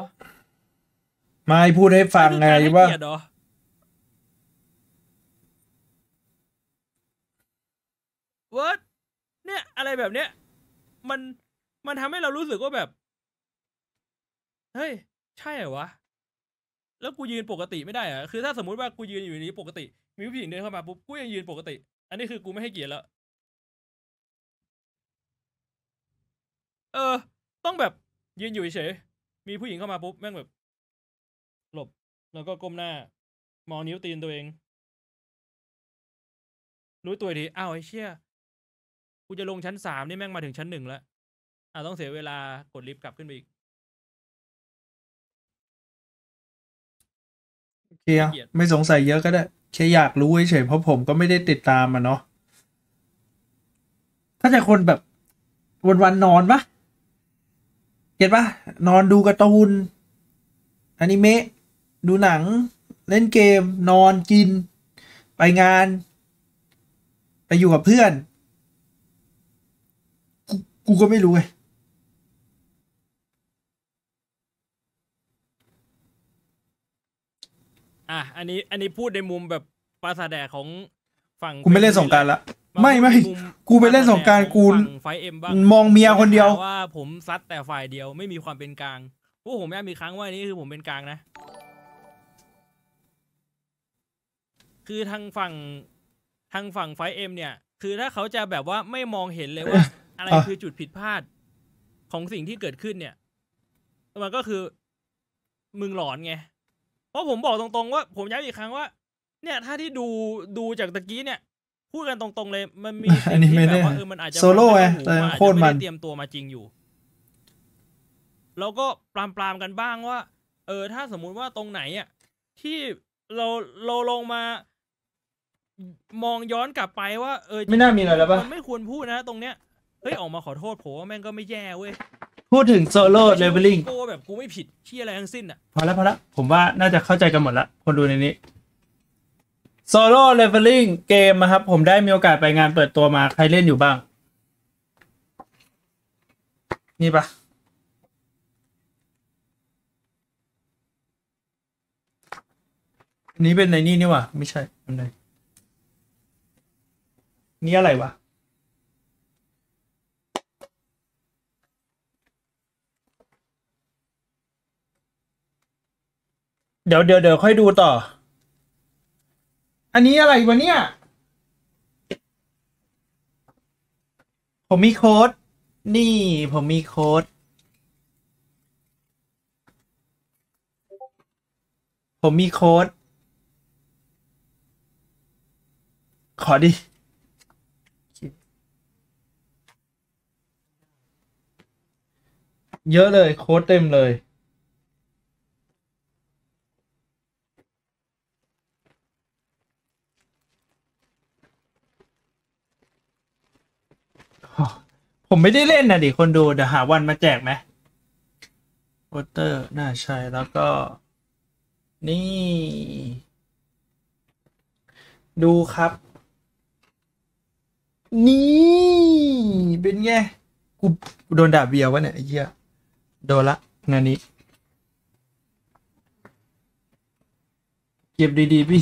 Speaker 2: ไม่พูดให้ฟังไงว่า
Speaker 3: ว่าเนี่ย อะไรแบบเนี้ยมันมันทำให้เรารู้สึกว่าแบบเฮ้ยใช่เหรอวะแล้วกูยืนปกติไม่ได้อะคือ ถ้าสมมุติว่ากูยืนอยู่นี้ปกติ มีผู้หญิงเดินเข้ามาปุ๊บกูยังยืนปกติ อันนี้คือ กูไม่ให้เกียรติแล้ว เออต้องแบบยืนอยู่เฉยมีผู้หญิงเข้ามาปุ๊บแม่งแบบ
Speaker 1: หลบ แล้วก็ก้มหน้า มองนิ้วตีนตัวเองรู้ตัวทีอ้าวไอ้เชี่ยกูจะลงชั้นสามนี่แม่งมาถึงชั้นหนึ่งแล้วอ่ะต้องเสียเวลากดลิฟต์กลับขึ้นไปอีกคียไม่สงสัยเยอะก็ได้แค่อยากรู้เฉยเพราะ
Speaker 2: ผมก็ไม่ได้ติดตามอ่ะเนาะถ้าจะคนแบบวันวันนอนปะเห็นปะนอนดูการ์ตูนอนิเมะ ดูหนัง เล่นเกม นอนกิน ไปงาน ไปอยู่กับเพื่อน กูก็ไม่รู้ไง
Speaker 3: อ่ะ อันนี้ อันนี้พูดในมุมแบบปราสาแดดของฝั่งกูไม่เล่นสง
Speaker 2: การละ ไม่ไม่ กูไปเล่นสงการกูไฟเอ็มบ้างมองเมียคนเดียว
Speaker 3: ว่า ผมซัดแต่ฝ่ายเดียว ไม่มีความเป็นกลางพวกผมแม่มีครั้งว่านี้คือผมเป็นกลางนะ คือทางฝั่งทางฝั่งไฟเอ็มเนี่ย คือถ้าเขาจะแบบว่าไม่มองเห็นเลยว่าอะไรคือจุดผิดพลาดของสิ่งที่เกิดขึ้นเนี่ยมันก็คือ มึงหลอนไงเพราะผมบอกตรงๆว่า ผมย้ำอีกครั้งว่า เ
Speaker 2: นี่ย ถ้าที่ดูดูจากตะกี้เนี่ย พูดกันตรง ๆเลยมันมีนนี้ไม่แบบว่าเออมันอาจจะโซโล่ไงโคตรมันเตรีย
Speaker 3: มตัวมาจริงอยู่แล้วก็ปรามปรามกันบ้างว่า เออ ถ้าสมมุติว่าตรงไหนอ่ะที่เราเราลงมา มองย้อนกลับไปว่าเออไม่น่ามีอะไรแล้วปะมันไม่ควรพูดนะตรงเนี้ยเฮ้ย ออกมาขอโทษผมว่าแม่งก็ไม่แย่เว้ย
Speaker 2: พูดถึงโซโล่เลเวลลิ่ง
Speaker 3: แบบกูไม่ผิดเชี่ยอะไรทั้งสิ้นอ่ะ
Speaker 2: พอแล้วพอแล้วผมว่าน่าจะเข้าใจกันหมดละคนดูในนี้โซโล่เลเวลลิ่งเกมนะครับ ผมได้มีโอกาสไปงานเปิดตัวมาใครเล่นอยู่บ้าง นี่ปะนี่เป็นในนี่นี่วะไม่ใช่อันไหนนี่อะไรวะเดี๋ยวเดี๋ยวเดี๋ยวค่อยดูต่อ อันนี้อะไรวะเนี่ย ผมมีโค้ด นี่ผมมีโค้ด ผมมีโค้ด ขอดิ เยอะเลยโค้ดเต็มเลยผมไม่ได้เล่นนะดิคนดู เดี๋ยวหาวันมาแจกไหมวอเตอร์น่าใช่แล้วก็นี่ ดูครับ นี่เป็นไงกูโดนด่าเบียววะเนี่ยไอ้เหี้ยโดนละงานนี้ เก็บดีๆ พี่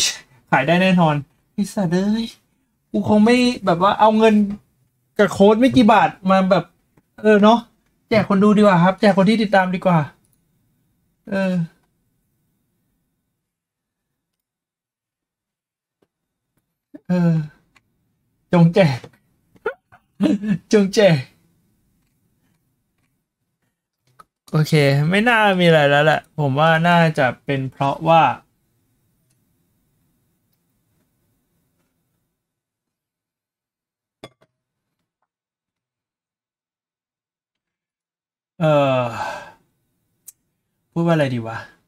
Speaker 2: ขายได้แน่นอนพี่สัตว์เลยกูคงไม่แบบว่าเอาเงินกับโค้ดไม่กี่บาทมาแบบ เออเนาะแจกคนดูดีกว่าครับ แจกคนที่ติดตามดีกว่า เออ เออ จงแจกจงแจกโอเค ไม่น่ามีอะไรแล้วแหละ ผมว่าน่าจะเป็นเพราะว่าเออพูดว่าอะไรดีวะ